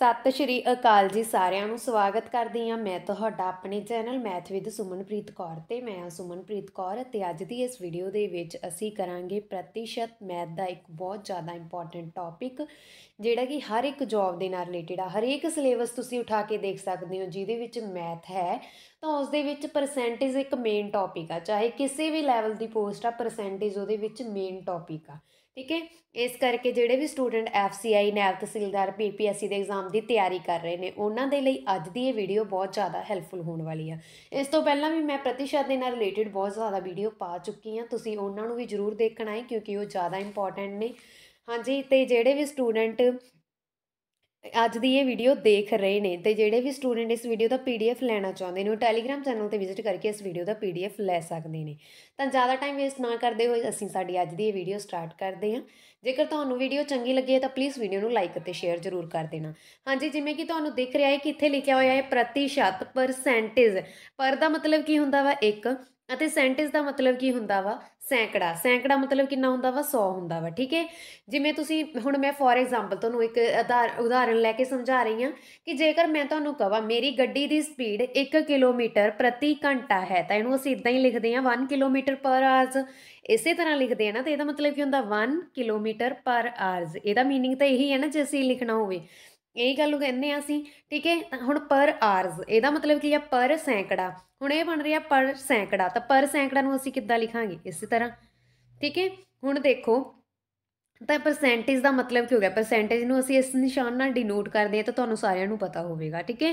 ਸਤਿ ਸ਼੍ਰੀ ਅਕਾਲ ਜੀ ਸਾਰਿਆਂ ਨੂੰ ਸਵਾਗਤ ਕਰਦੀ ਹਾਂ ਮੈਂ ਤੁਹਾਡਾ ਆਪਣੇ channel math with Sumanpreet Kaur ਤੇ ਮੈਂ ਹਾਂ ਸੁਮਨਪ੍ਰੀਤ ਕੌਰ ਤੇ ਅੱਜ ਦੀ ਇਸ ਵੀਡੀਓ ਦੇ ਵਿੱਚ ਅਸੀਂ ਕਰਾਂਗੇ ਪ੍ਰਤੀਸ਼ਤ ਮੈਥ ਦਾ ਇੱਕ ਬਹੁਤ ਜ਼ਿਆਦਾ ਇੰਪੋਰਟੈਂਟ ਟੌਪਿਕ ਜਿਹੜਾ ਕਿ ਹਰ ਇੱਕ ਜੌਬ ਦੇ ਨਾਲ ਰਿਲੇਟਡ ਆ ਹਰ ਇੱਕ ਸਿਲੇਬਸ ਤੁਸੀਂ ਉਠਾ ਕੇ ਦੇਖ ਸਕਦੇ ਹੋ ਜਿਹਦੇ ਵਿੱਚ ਮੈਥ ਹੈ ਤਾਂ ਉਸ ਦੇ ਵਿੱਚ ਪਰਸੈਂਟੇਜ ਇੱਕ ਮੇਨ ਟੌਪਿਕ ਆ ਚਾਹੇ ਕਿਸੇ ਵੀ ਲੈਵਲ ਦੀ ਪੋਸਟ ਆ ਪਰਸੈਂਟੇਜ ਉਹਦੇ ਵਿੱਚ ਮੇਨ ਟੌਪਿਕ ਆ ਠੀਕ ਹੈ ਇਸ ਕਰਕੇ ਜਿਹੜੇ ਵੀ ਸਟੂਡੈਂਟ ਐਫਸੀਆਈ ਨੈਬ ਤਹਿਸੀਲਦਾਰ ਪੀਪੀਐਸਸੀ ਦੇ ਐਗਜ਼ਾਮ ਦੀ ਤਿਆਰੀ ਕਰ ਰਹੇ ਨੇ ਉਹਨਾਂ ਦੇ ਲਈ ਅੱਜ ਦੀ ਇਹ ਵੀਡੀਓ ਬਹੁਤ ਜ਼ਿਆਦਾ ਹੈਲਪਫੁਲ ਹੋਣ ਵਾਲੀ ਆ ਇਸ ਤੋਂ ਪਹਿਲਾਂ ਵੀ ਮੈਂ ਪ੍ਰਤੀਸ਼ਤ ਦੇ ਨਾਲ ਰਿਲੇਟਡ ਬਹੁਤ ਜ਼ਿਆਦਾ ਵੀਡੀਓ ਪਾ ਚੁੱਕੀ ਆ ਤੁਸੀਂ ਉਹਨਾਂ ਨੂੰ ਵੀ ਜ਼ਰੂਰ ਦੇਖਣਾ ਹੈ ਕਿਉਂਕਿ ਉਹ ਜ਼ਿਆਦਾ ਇੰਪੋਰਟੈਂਟ ਨੇ ਹਾਂਜੀ ਤੇ ਜਿਹੜੇ ਵੀ ਸਟੂਡੈਂਟ ਅੱਜ ਦੀ ਇਹ ਵੀਡੀਓ ਦੇਖ ਰਹੇ ਨੇ ਤੇ ਜਿਹੜੇ ਵੀ ਸਟੂਡੈਂਟ ਇਸ ਵੀਡੀਓ ਦਾ ਪੀਡੀਐਫ ਲੈਣਾ ਚਾਹੁੰਦੇ ਨੇ ਉਹ ਟੈਲੀਗ੍ਰam ਚੈਨਲ ਤੇ ਵਿਜ਼ਿਟ ਕਰਕੇ ਇਸ ਵੀਡੀਓ ਦਾ ਪੀਡੀਐਫ ਲੈ ਸਕਦੇ ਨੇ ਤਾਂ ਜ਼ਿਆਦਾ ਟਾਈਮ ਵੇਸਟ ਨਾ ਕਰਦੇ ਹੋਏ ਅਸੀਂ ਸਾਡੀ ਅੱਜ ਦੀ ਇਹ ਵੀਡੀਓ ਸਟਾਰਟ ਕਰਦੇ ਹਾਂ ਜੇਕਰ ਤੁਹਾਨੂੰ ਵੀਡੀਓ ਚੰਗੀ ਲੱਗੀ ਹੈ ਤਾਂ ਪਲੀਜ਼ ਵੀਡੀਓ ਨੂੰ ਲਾਈਕ ਅਤੇ ਸ਼ੇਅਰ ਜ਼ਰੂਰ ਕਰ ਦੇਣਾ ਹਾਂਜੀ ਜਿਵੇਂ ਕਿ ਤੁਹਾਨੂੰ ਦਿਖ ਰਿਹਾ ਹੈ ਕਿ ਇੱਥੇ ਲਿਖਿਆ ਹੋਇਆ ਹੈ ਪ੍ਰਤੀਸ਼ਤ ਪਰਸੈਂਟੇਜ ਪਰ ਦਾ ਮਤਲਬ ਕੀ ਹੁੰਦਾ ਵਾ ਇੱਕ ਅਤੇ ਸੈਂਟੈਂਸ ਦਾ ਮਤਲਬ ਕੀ ਹੁੰਦਾ ਵਾ ਸੈਂਕੜਾ ਸੈਂਕੜਾ ਮਤਲਬ ਕਿੰਨਾ ਹੁੰਦਾ ਵਾ 100 ਹੁੰਦਾ ਵਾ ਠੀਕ ਹੈ ਜਿਵੇਂ ਤੁਸੀਂ ਹੁਣ ਮੈਂ ਫੋਰ ਐਗਜ਼ਾਮਪਲ ਤੁਹਾਨੂੰ ਇੱਕ ਉਦਾਹਰਣ ਲੈ ਕੇ ਸਮਝਾ ਰਹੀ ਹਾਂ ਕਿ ਜੇਕਰ ਮੈਂ ਤੁਹਾਨੂੰ ਕਹਾਂ ਮੇਰੀ ਗੱਡੀ ਦੀ ਸਪੀਡ 1 ਕਿਲੋਮੀਟਰ ਪ੍ਰਤੀ ਘੰਟਾ ਹੈ ਤਾਂ ਇਹਨੂੰ ਅਸੀਂ ਇਦਾਂ ਹੀ ਲਿਖਦੇ ਹਾਂ 1 ਕਿਲੋਮੀਟਰ ਪਰ ਆਰਸ ਇਸੇ ਤਰ੍ਹਾਂ ਲਿਖਦੇ ਆ ਨਾ ਤੇ ਇਹਦਾ ਮਤਲਬ ਕੀ ਹੁੰਦਾ 1 ਕਿਲੋਮੀਟਰ ਪਰ ਆਰਸ ਇਹਦਾ मीनिंग ਤਾਂ ਇਹੀ ਹੈ ਨਾ ਜੇ ਅਸੀਂ ਲਿਖਣਾ ਹੋਵੇ ਇਹ ਗੱਲ ਨੂੰ ਕਹਿੰਦੇ ਆ ਅਸੀਂ ਠੀਕ ਹੈ ਹੁਣ ਪਰ ਆਰਸ ਇਹਦਾ ਮਤਲਬ ਕੀ ਆ ਪਰ ਸੈਂਕੜਾ ਹੁਣ ਇਹ ਬਣ ਰਿਹਾ ਪਰ ਸੈਂਕੜਾ ਤਾਂ ਪਰ ਸੈਂਕੜਾ ਨੂੰ ਅਸੀਂ ਕਿੱਦਾਂ ਲਿਖਾਂਗੇ ਇਸੇ ਤਰ੍ਹਾਂ ਠੀਕ ਹੈ ਹੁਣ ਦੇਖੋ ਤਾਂ ਪਰਸੈਂਟੇਜ ਦਾ ਮਤਲਬ ਕੀ ਹੋ ਗਿਆ ਪਰਸੈਂਟੇਜ ਨੂੰ ਅਸੀਂ ਇਸ ਨਿਸ਼ਾਨ ਨਾਲ ਡਿਨੋਟ ਕਰਦੇ ਹਾਂ ਤਾਂ ਤੁਹਾਨੂੰ ਸਾਰਿਆਂ ਨੂੰ ਪਤਾ ਹੋਵੇਗਾ ਠੀਕ ਹੈ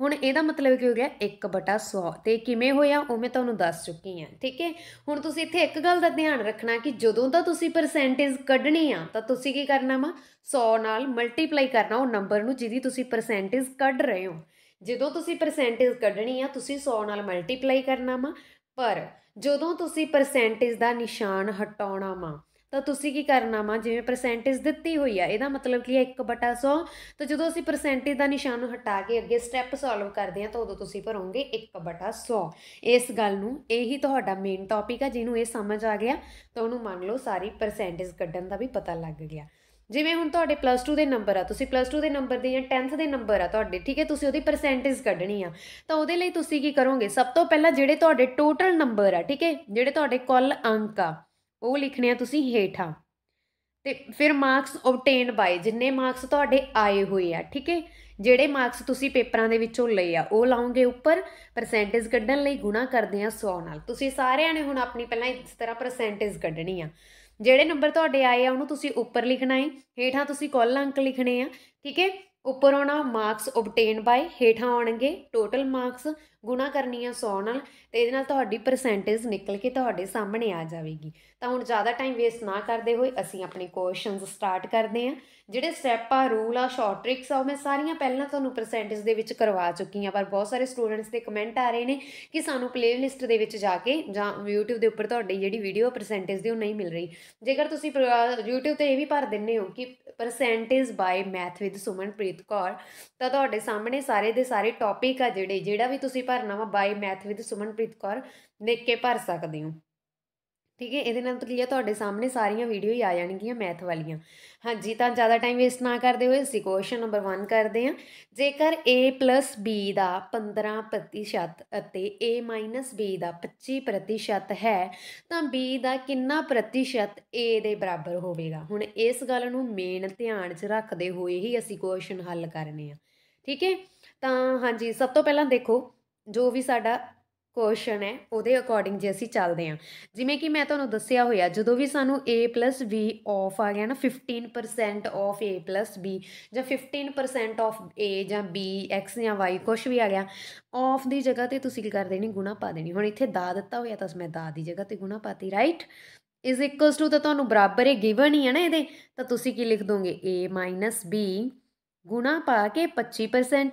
ਹੁਣ ਇਹਦਾ ਮਤਲਬ ਕੀ ਹੋ ਗਿਆ 1/100 ਤੇ ਕਿਵੇਂ ਹੋਇਆ ਉਹ ਮੈਂ ਤੁਹਾਨੂੰ ਦੱਸ ਚੁੱਕੀ ਹਾਂ ਠੀਕ ਹੈ ਹੁਣ ਤੁਸੀਂ ਇੱਥੇ ਇੱਕ ਗੱਲ ਦਾ ਧਿਆਨ ਰੱਖਣਾ ਕਿ ਜਦੋਂ ਤਾਂ ਤੁਸੀਂ ਪਰਸੈਂਟੇਜ ਕੱਢਣੀ ਆ ਤਾਂ ਤੁਸੀਂ ਕੀ ਕਰਨਾ ਵਾ 100 ਨਾਲ ਮਲਟੀਪਲਾਈ ਕਰਨਾ ਉਹ ਨੰਬਰ ਨੂੰ ਜਿਹਦੀ ਤੁਸੀਂ ਪਰਸੈਂਟੇਜ ਕੱਢ ਰਹੇ ਹੋ ਜਦੋਂ ਤੁਸੀਂ ਪਰਸੈਂਟੇਜ ਕੱਢਣੀ ਆ ਤੁਸੀਂ 100 ਨਾਲ ਮਲਟੀਪਲਾਈ ਕਰਨਾ ਵਾ ਪਰ ਜਦੋਂ ਤੁਸੀਂ ਪਰਸੈਂਟੇਜ ਦਾ ਨਿਸ਼ਾਨ ਹਟਾਉਣਾ ਵਾ ਤਾਂ ਤੁਸੀਂ ਕੀ ਕਰਨਾ ਵਾ ਜਿਵੇਂ ਪਰਸੈਂਟੇਜ ਦਿੱਤੀ ਹੋਈ ਆ ਇਹਦਾ ਮਤਲਬ ਕੀ ਹੈ 1/100 ਤਾਂ ਜਦੋਂ ਅਸੀਂ ਪਰਸੈਂਟੇਜ ਦਾ ਨਿਸ਼ਾਨ ਨੂੰ ਹਟਾ ਕੇ ਅੱਗੇ ਸਟੈਪ ਸੋਲਵ ਕਰਦੇ ਆ ਤਾਂ ਉਦੋਂ ਤੁਸੀਂ ਭਰੋਗੇ 1/100 ਇਸ ਗੱਲ ਨੂੰ ਇਹੀ ਤੁਹਾਡਾ ਮੇਨ ਟੌਪਿਕ ਆ ਜਿਹਨੂੰ ਇਹ ਸਮਝ ਆ ਗਿਆ ਤਾਂ ਉਹਨੂੰ ਮੰਨ ਲਓ ਸਾਰੀ ਪਰਸੈਂਟੇਜ ਕੱਢਣ ਦਾ ਵੀ ਪਤਾ ਲੱਗ ਗਿਆ ਜਿਵੇਂ ਹੁਣ ਤੁਹਾਡੇ ਪਲੱਸ 2 ਦੇ ਨੰਬਰ ਆ ਤੁਸੀਂ ਪਲੱਸ 2 ਦੇ ਨੰਬਰ ਦੇ ਜਾਂ 10th ਦੇ ਨੰਬਰ ਆ ਤੁਹਾਡੇ ਠੀਕ ਹੈ ਤੁਸੀਂ ਉਹਦੀ ਪਰਸੈਂਟੇਜ ਕੱਢਣੀ ਆ ਤਾਂ ਉਹਦੇ ਲਈ ਤੁਸੀਂ ਕੀ ਕਰੋਗੇ ਸਭ ਤੋਂ ਪਹਿਲਾਂ ਜਿਹੜੇ ਤੁਹਾਡੇ ਟੋਟਲ ਨੰਬਰ ਆ ਠੀਕ ਹੈ ਜਿਹੜੇ ਤੁਹਾਡੇ ਕੁੱਲ ਅੰਕ ਆ ਉਹ ਲਿਖਣੇ ਆ ਤੁਸੀਂ ਹੇਠਾਂ ਤੇ ਫਿਰ ਮਾਰਕਸ ਆਬਟੇਨ ਬਾਈ ਜਿੰਨੇ ਮਾਰਕਸ ਤੁਹਾਡੇ ਆਏ ਹੋਏ ਆ ਠੀਕ ਹੈ ਜਿਹੜੇ ਮਾਰਕਸ ਤੁਸੀਂ ਪੇਪਰਾਂ ਦੇ ਵਿੱਚੋਂ ਲਏ ਆ ਉਹ ਲਾਉਂਗੇ ਉੱਪਰ ਪਰਸੈਂਟੇਜ ਕੱਢਣ ਲਈ ਗੁਣਾ ਕਰਦੇ ਆ 100 ਨਾਲ ਤੁਸੀਂ ਸਾਰਿਆਂ ਨੇ ਹੁਣ ਆਪਣੀ ਪਹਿਲਾਂ ਇਸ ਤਰ੍ਹਾਂ ਪਰਸੈਂਟੇਜ ਕੱਢਣੀ ਆ ਜਿਹੜੇ ਨੰਬਰ ਤੁਹਾਡੇ ਆਏ ਆ ਉਹਨੂੰ ਤੁਸੀਂ ਉੱਪਰ ਲਿਖਣਾ ਹੈ ਹੇਠਾਂ ਤੁਸੀਂ ਕੋਲ ਅੰਕ ਲਿਖਣੇ ਆ ਠੀਕ ਹੈ ਉੱਪਰ ਆਉਣਾ ਮਾਰਕਸ ਆਬਟੇਨ ਬਾਈ ਹੇਠਾਂ ਆਉਣਗੇ ਟੋਟਲ ਮਾਰਕਸ ਗੁਣਾ ਕਰਨੀ ਆ 100 ਨਾਲ ਤੇ ਇਹਦੇ ਨਾਲ ਤੁਹਾਡੀ ਪਰਸੈਂਟੇਜ ਨਿਕਲ ਕੇ ਤੁਹਾਡੇ ਸਾਹਮਣੇ ਆ ਜਾਵੇਗੀ ਤਾਂ ਹੁਣ ਜ਼ਿਆਦਾ ਟਾਈਮ ਵੇਸਟ ਨਾ ਕਰਦੇ ਹੋਏ ਅਸੀਂ ਆਪਣੇ ਕੁਐਸਚਨਸ ਸਟਾਰਟ ਕਰਦੇ ਆ ਜਿਹੜੇ ਸਟੈਪ ਆ ਰੂਲ ਆ ਸ਼ਾਰਟ ਟ੍ਰਿਕਸ ਆ ਉਹ ਮੈਂ ਸਾਰੀਆਂ ਪਹਿਲਾਂ ਤੁਹਾਨੂੰ ਪਰਸੈਂਟੇਜ ਦੇ ਵਿੱਚ ਕਰਵਾ ਚੁੱਕੀ ਆ ਪਰ ਬਹੁਤ ਸਾਰੇ ਸਟੂਡੈਂਟਸ ਦੇ ਕਮੈਂਟ ਆ ਰਹੇ ਨੇ ਕਿ ਸਾਨੂੰ ਪਲੇਲਿਸਟ ਦੇ ਵਿੱਚ ਜਾ ਕੇ ਜਾਂ YouTube ਦੇ ਉੱਪਰ ਤੁਹਾਡੀ ਜਿਹੜੀ ਵੀਡੀਓ ਪਰਸੈਂਟੇਜ ਦੀ ਉਹ ਨਹੀਂ ਮਿਲ ਰਹੀ ਜੇਕਰ ਤੁਸੀਂ YouTube ਤੇ ਇਹ ਵੀ ਭਰ ਦਿੰਨੇ ਹੋ ਕਿ percentage by math with Sumanpreet Kaur ਤਾਂ ਤੁਹਾਡੇ ਸਾਹਮਣੇ ਸਾਰੇ ਦੇ ਸਾਰੇ ਟੌਪਿਕ ਆ ਜਿਹੜੇ ਜਿਹੜਾ ਵੀ ਤੁਸੀਂ ਭਰਨਾ ਵਾ by math with Sumanpreet Kaur ਦੇਖ ਕੇ ਭਰ ਸਕਦੇ ਹੋ ਠੀਕ ਹੈ ਇਹਦੇ ਨਾਲ ਕਲੀਅਰ ਤੁਹਾਡੇ ਸਾਹਮਣੇ ਸਾਰੀਆਂ ਵੀਡੀਓ ਹੀ ਆ ਜਾਣਗੀਆਂ ਮੈਥ ਵਾਲੀਆਂ ਹਾਂਜੀ ਤਾਂ ਜ਼ਿਆਦਾ ਟਾਈਮ ਵੇਸਟ ਨਾ ਕਰਦੇ ਹੋਏ ਅਸੀਂ ਕੁਐਸਚਨ ਨੰਬਰ 1 ਕਰਦੇ ਹਾਂ ਜੇਕਰ a b ਦਾ 15% ਅਤੇ a b ਦਾ 25% ਹੈ ਤਾਂ b ਦਾ ਕਿੰਨਾ ਪ੍ਰਤੀਸ਼ਤ a ਦੇ ਬਰਾਬਰ ਹੋਵੇਗਾ ਹੁਣ ਇਸ ਗੱਲ ਨੂੰ ਮੇਨ ਧਿਆਨ 'ਚ ਰੱਖਦੇ ਹੋਏ ਹੀ ਅਸੀਂ ਕੁਐਸਚਨ ਹੱਲ ਕਰਨੇ ਆ ਠੀਕ ਹੈ ਤਾਂ ਹਾਂਜੀ ਸਭ ਤੋਂ ਪਹਿਲਾਂ ਦੇਖੋ ਜੋ ਵੀ ਸਾਡਾ ਕੁਐਸਚਨ ਹੈ ਉਹਦੇ ਅਕੋਰਡਿੰਗ ਜੇ ਅਸੀਂ ਚੱਲਦੇ ਆ ਜਿਵੇਂ ਕਿ ਮੈਂ ਤੁਹਾਨੂੰ ਦੱਸਿਆ ਹੋਇਆ ਜਦੋਂ ਵੀ ਸਾਨੂੰ A B ਆਫ ਆ ਗਿਆ ਨਾ 15% ਆਫ A B ਜਾਂ 15% ਆਫ A ਜਾਂ B X ਜਾਂ Y ਕੁਝ ਵੀ ਆ ਗਿਆ ਆਫ ਦੀ ਜਗ੍ਹਾ ਤੇ ਤੁਸੀਂ ਕੀ ਕਰ ਦੇਣੀ ਗੁਣਾ ਪਾ ਦੇਣੀ ਹੁਣ ਇੱਥੇ ਦਾ ਦਿੱਤਾ ਹੋਇਆ ਤਾਂ ਮੈਂ ਦਾ ਦੀ ਜਗ੍ਹਾ ਤੇ ਗੁਣਾ ਪਾਤੀ ਰਾਈਟ ਇਜ਼ ਇਕੁਅਲਸ ਟੂ ਤਾਂ ਤੁਹਾਨੂੰ ਬਰਾਬਰ ਹੈ ਗਿਵਨ ਹੀ ਹੈ ਨਾ ਇਹਦੇ ਤਾਂ ਤੁਸੀਂ ਕੀ ਲਿਖ ਦੋਗੇ A B ਗੁਣਾ ਪਾ ਕੇ 25%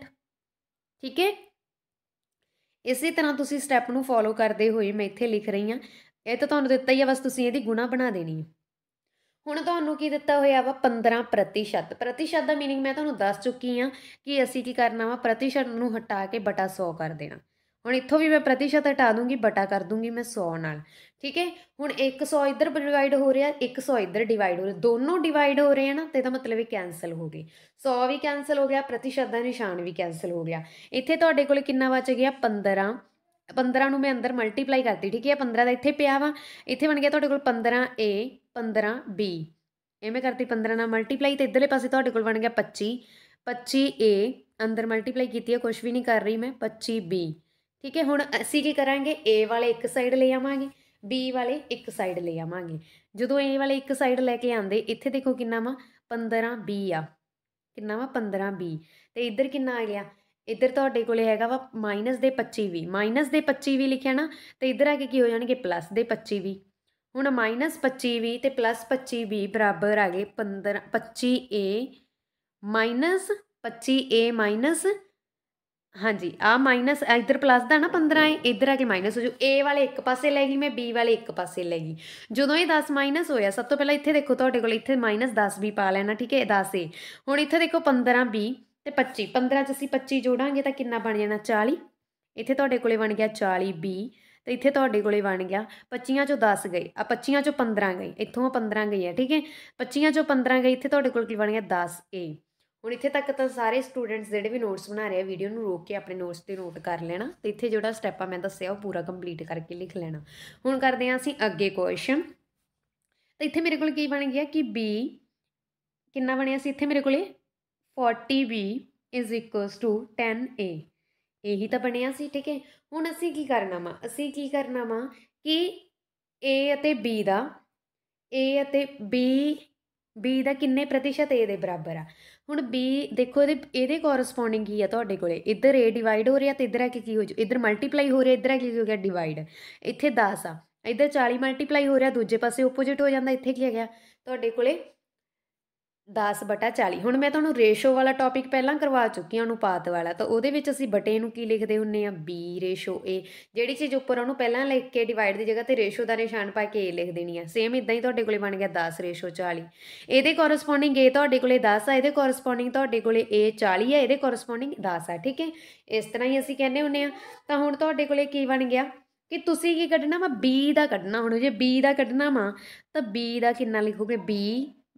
ਠੀਕ ਹੈ ਇਸੇ ਤਰ੍ਹਾਂ ਤੁਸੀਂ ਸਟੈਪ ਨੂੰ ਫੋਲੋ ਕਰਦੇ ਹੋਏ ਮੈਂ ਇੱਥੇ ਲਿਖ ਰਹੀ ਹਾਂ ਇਹ ਤਾਂ ਤੁਹਾਨੂੰ ਦਿੱਤਾ ਹੀ ਆ ਬਸ ਤੁਸੀਂ ਇਹਦੀ ਗੁਣਾ ਬਣਾ ਦੇਣੀ ਹੈ ਹੁਣ ਤੁਹਾਨੂੰ ਕੀ ਦਿੱਤਾ ਹੋਇਆ ਵਾ 15% ਪ੍ਰਤੀਸ਼ਤ ਦਾ मीनिंग ਮੈਂ ਤੁਹਾਨੂੰ ਦੱਸ ਚੁੱਕੀ ਆ ਕਿ ਅਸੀਂ ਕੀ ਕਰਨਾ ਵਾ ਪ੍ਰਤੀਸ਼ਤ ਨੂੰ ਹਟਾ ਕੇ ਬਟਾ 100 ਕਰ ਦੇਣਾ ਹੁਣ ਇੱਥੋਂ ਵੀ ਮੈਂ ਪ੍ਰਤੀਸ਼ਤ ਹਟਾ ਦੂੰਗੀ ਬਟਾ ਕਰ ਦੂੰਗੀ ਮੈਂ 100 ਨਾਲ ਠੀਕ ਹੈ ਹੁਣ 100 ਇੱਧਰ ਡਿਵਾਈਡ ਹੋ ਰਿਹਾ 100 ਇੱਧਰ ਡਿਵਾਈਡ ਹੋ ਰਿਹਾ ਦੋਨੋਂ ਡਿਵਾਈਡ ਹੋ ਰਹੇ ਹਨ ਤੇ ਇਹਦਾ ਮਤਲਬ ਇਹ ਕੈਨਸਲ ਹੋ ਗਏ 100 ਵੀ ਕੈਨਸਲ ਹੋ ਗਿਆ ਪ੍ਰਤੀਸ਼ਤ ਦਾ ਨਿਸ਼ਾਨ ਵੀ ਕੈਨਸਲ ਹੋ ਗਿਆ ਇੱਥੇ ਤੁਹਾਡੇ ਕੋਲ ਕਿੰਨਾ ਬਚ ਗਿਆ 15 15 ਨੂੰ ਮੈਂ ਅੰਦਰ ਮਲਟੀਪਲਾਈ ਕਰਤੀ ਠੀਕ ਹੈ 15 ਦਾ ਇੱਥੇ ਪਿਆ ਵਾ ਇੱਥੇ ਬਣ ਗਿਆ ਤੁਹਾਡੇ ਕੋਲ 15a 15b ਐਵੇਂ ਕਰਤੀ 15 ਨਾਲ ਮਲਟੀਪਲਾਈ ਤੇ ਇਧਰਲੇ ਪਾਸੇ ਤੁਹਾਡੇ ਕੋਲ ਬਣ ਗਿਆ 25 25a ਅੰਦਰ ਮਲਟੀਪਲਾਈ ਕੀਤੀ ਹੈ ਕੁਝ ਵੀ ਨਹੀਂ ਕਰ ਰਹੀ ਮੈਂ 25b ਠੀਕ ਹੈ ਹੁਣ ਅਸੀਂ ਕੀ ਕਰਾਂਗੇ A ਵਾਲੇ ਇੱਕ ਸਾਈਡ ਲੈ ਆਵਾਂਗੇ B ਵਾਲੇ ਇੱਕ ਸਾਈਡ ਲੈ ਆਵਾਂਗੇ ਜਦੋਂ A ਵਾਲੇ ਇੱਕ ਸਾਈਡ ਲੈ ਕੇ ਆਂਦੇ ਇੱਥੇ ਦੇਖੋ ਕਿੰਨਾ ਵਾ 15B ਆ ਕਿੰਨਾ ਵਾ 15B ਤੇ ਇੱਧਰ ਕਿੰਨਾ ਆ ਗਿਆ ਇੱਧਰ ਤੁਹਾਡੇ ਕੋਲੇ ਹੈਗਾ ਵਾ ਮਾਈਨਸ ਦੇ 25V ਮਾਈਨਸ ਦੇ 25V ਲਿਖਿਆ ਨਾ ਤੇ ਇੱਧਰ ਆ ਕੇ ਕੀ ਹੋ ਜਾਣਗੇ ਪਲੱਸ ਦੇ 25V ਹੁਣ ਮਾਈਨਸ 25V ਤੇ ਪਲੱਸ 25V ਬਰਾਬਰ ਆ ਗਏ 15 25A ਮਾਈਨਸ 25A ਮਾਈਨਸ ਹਾਂਜੀ ਆ ਮਾਈਨਸ ਇਧਰ ਪਲੱਸ ਦਾ ਨਾ 15 ਹੈ ਇਧਰ ਆ ਕੇ ਮਾਈਨਸ ਹੋ ਜੂ a ਵਾਲੇ ਇੱਕ ਪਾਸੇ ਲੈ ਗਈ ਮੈਂ b ਵਾਲੇ ਇੱਕ ਪਾਸੇ ਲੈ ਗਈ ਜਦੋਂ ਇਹ 10 ਮਾਈਨਸ ਹੋਇਆ ਸਭ ਤੋਂ ਪਹਿਲਾਂ ਇੱਥੇ ਦੇਖੋ ਤੁਹਾਡੇ ਕੋਲ ਇੱਥੇ ਮਾਈਨਸ 10 ਵੀ ਪਾ ਲੈਣਾ ਠੀਕ ਹੈ 10 ਏ ਹੁਣ ਇੱਥੇ ਦੇਖੋ 15 b ਤੇ 25 15 ਚ ਅਸੀਂ 25 ਜੋੜਾਂਗੇ ਤਾਂ ਕਿੰਨਾ ਬਣ ਜਾਣਾ 40 ਇੱਥੇ ਤੁਹਾਡੇ ਕੋਲੇ ਬਣ ਗਿਆ 40 b ਤੇ ਇੱਥੇ ਤੁਹਾਡੇ ਕੋਲੇ ਬਣ ਗਿਆ 25 ਚੋਂ 10 ਗਏ ਆ 25 ਚੋਂ 15 ਗਈ ਇੱਥੋਂ 15 ਗਈ ਹੈ ਠੀਕ ਹੈ 25 ਚੋਂ 15 ਗਈ ਇੱਥੇ ਤੁਹਾਡੇ ਕੋਲ ਕੀ ਬਣ ਗਿਆ 10 ਏ ਹੁਣ ਇੱਥੇ ਤੱਕ ਤਾਂ ਸਾਰੇ ਸਟੂਡੈਂਟਸ ਜਿਹੜੇ ਵੀ ਨੋਟਸ ਬਣਾ ਰਹੇ ਆ ਵੀਡੀਓ ਨੂੰ ਰੋਕ ਕੇ ਆਪਣੇ ਨੋਟਸ ਤੇ ਨੋਟ ਕਰ ਲੈਣਾ ਤੇ ਇੱਥੇ ਜਿਹੜਾ ਸਟੈਪ ਆ ਮੈਂ ਦੱਸਿਆ ਉਹ ਪੂਰਾ ਕੰਪਲੀਟ ਕਰਕੇ ਲਿਖ ਲੈਣਾ ਹੁਣ ਕਰਦੇ ਆਂ ਅਸੀਂ ਅੱਗੇ ਕੁਐਸਚਨ ਤਾਂ ਇੱਥੇ ਮੇਰੇ ਕੋਲ ਕੀ ਬਣ ਗਿਆ ਕਿ b ਕਿੰਨਾ ਬਣਿਆ ਸੀ ਇੱਥੇ ਮੇਰੇ ਕੋਲੇ 40b 10a ਇਹੀ ਤਾਂ ਬਣਿਆ ਸੀ ਠੀਕ ਹੈ ਹੁਣ ਅਸੀਂ ਕੀ ਕਰਨਾ ਵਾ ਅਸੀਂ ਕੀ ਕਰਨਾ ਵਾ ਕਿ a ਅਤੇ b ਦਾ a ਅਤੇ b b ਦਾ ਕਿੰਨੇ ਪ੍ਰਤੀਸ਼ਤ a ਦੇ ਬਰਾਬਰ ਆ ਹੁਣ b ਦੇਖੋ ਇਹਦੇ ਇਹਦੇ ਕੋਰਸਪੋਂਡਿੰਗ ਕੀ ਆ ਤੁਹਾਡੇ ਕੋਲੇ ਇੱਧਰ a ਡਿਵਾਈਡ ਹੋ ਰਿਹਾ ਤੇ ਇੱਧਰ ਆ ਕੇ ਕੀ ਹੋ ਜੂ ਇੱਧਰ ਮਲਟੀਪਲਾਈ ਹੋ ਰਿਹਾ ਇੱਧਰ ਆ ਕੇ ਕੀ ਹੋ ਗਿਆ ਡਿਵਾਈਡ ਇੱਥੇ 10 ਆ ਇੱਧਰ 40 ਮਲਟੀਪਲਾਈ ਹੋ ਰਿਹਾ ਦੂਜੇ ਪਾਸੇ ਓਪੋਜਿਟ ਹੋ ਜਾਂਦਾ ਇੱਥੇ ਕੀ ਆ ਗਿਆ ਤੁਹਾਡੇ ਕੋਲੇ 10 ਬਟਾ 40 ਹੁਣ ਮੈਂ ਤੁਹਾਨੂੰ ਰੇਸ਼ੋ ਵਾਲਾ ਟੌਪਿਕ ਪਹਿਲਾਂ ਕਰਵਾ ਚੁੱਕੀ ਹਾਂ ਅਨੁਪਾਤ ਵਾਲਾ ਤਾਂ ਉਹਦੇ ਵਿੱਚ ਅਸੀਂ ਬਟੇ ਨੂੰ ਕੀ ਲਿਖਦੇ ਹੁੰਨੇ ਆ b ਰੇਸ਼ੋ a ਜਿਹੜੀ ਚੀਜ਼ ਉੱਪਰ ਉਹਨੂੰ ਪਹਿਲਾਂ ਲਿਖ ਕੇ ਡਿਵਾਈਡ ਦੀ ਜਗ੍ਹਾ ਤੇ ਰੇਸ਼ੋ ਦਾ ਨਿਸ਼ਾਨ ਪਾ ਕੇ a ਲਿਖ ਦੇਣੀ ਆ ਸੇਮ ਇਦਾਂ ਹੀ ਤੁਹਾਡੇ ਕੋਲੇ ਬਣ ਗਿਆ 10 ਰੇਸ਼ੋ 40 ਇਹਦੇ ਕੋਰਸਪੋਂਡਿੰਗ a ਤੁਹਾਡੇ ਕੋਲੇ 10 ਆ ਇਹਦੇ ਕੋਰਸਪੋਂਡਿੰਗ ਤੁਹਾਡੇ ਕੋਲੇ a 40 ਆ ਇਹਦੇ ਕੋਰਸਪੋਂਡਿੰਗ 10 ਆ ਠੀਕ ਹੈ ਇਸ ਤਰ੍ਹਾਂ ਹੀ ਅਸੀਂ ਕਹਿੰਦੇ ਹੁੰਨੇ ਆ ਤਾਂ ਹੁਣ ਤੁਹਾਡੇ ਕੋਲੇ ਕੀ ਬਣ ਗਿਆ ਕਿ ਤੁਸੀਂ ਕੀ ਕੱਢਣਾ ਵਾ b ਦਾ ਕੱਢਣਾ ਹੁਣ ਜੇ b ਦਾ ਕੱਢਣਾ ਵਾ ਤਾਂ b ਦਾ ਕਿੰਨਾ ਲਿਖੋਗੇ b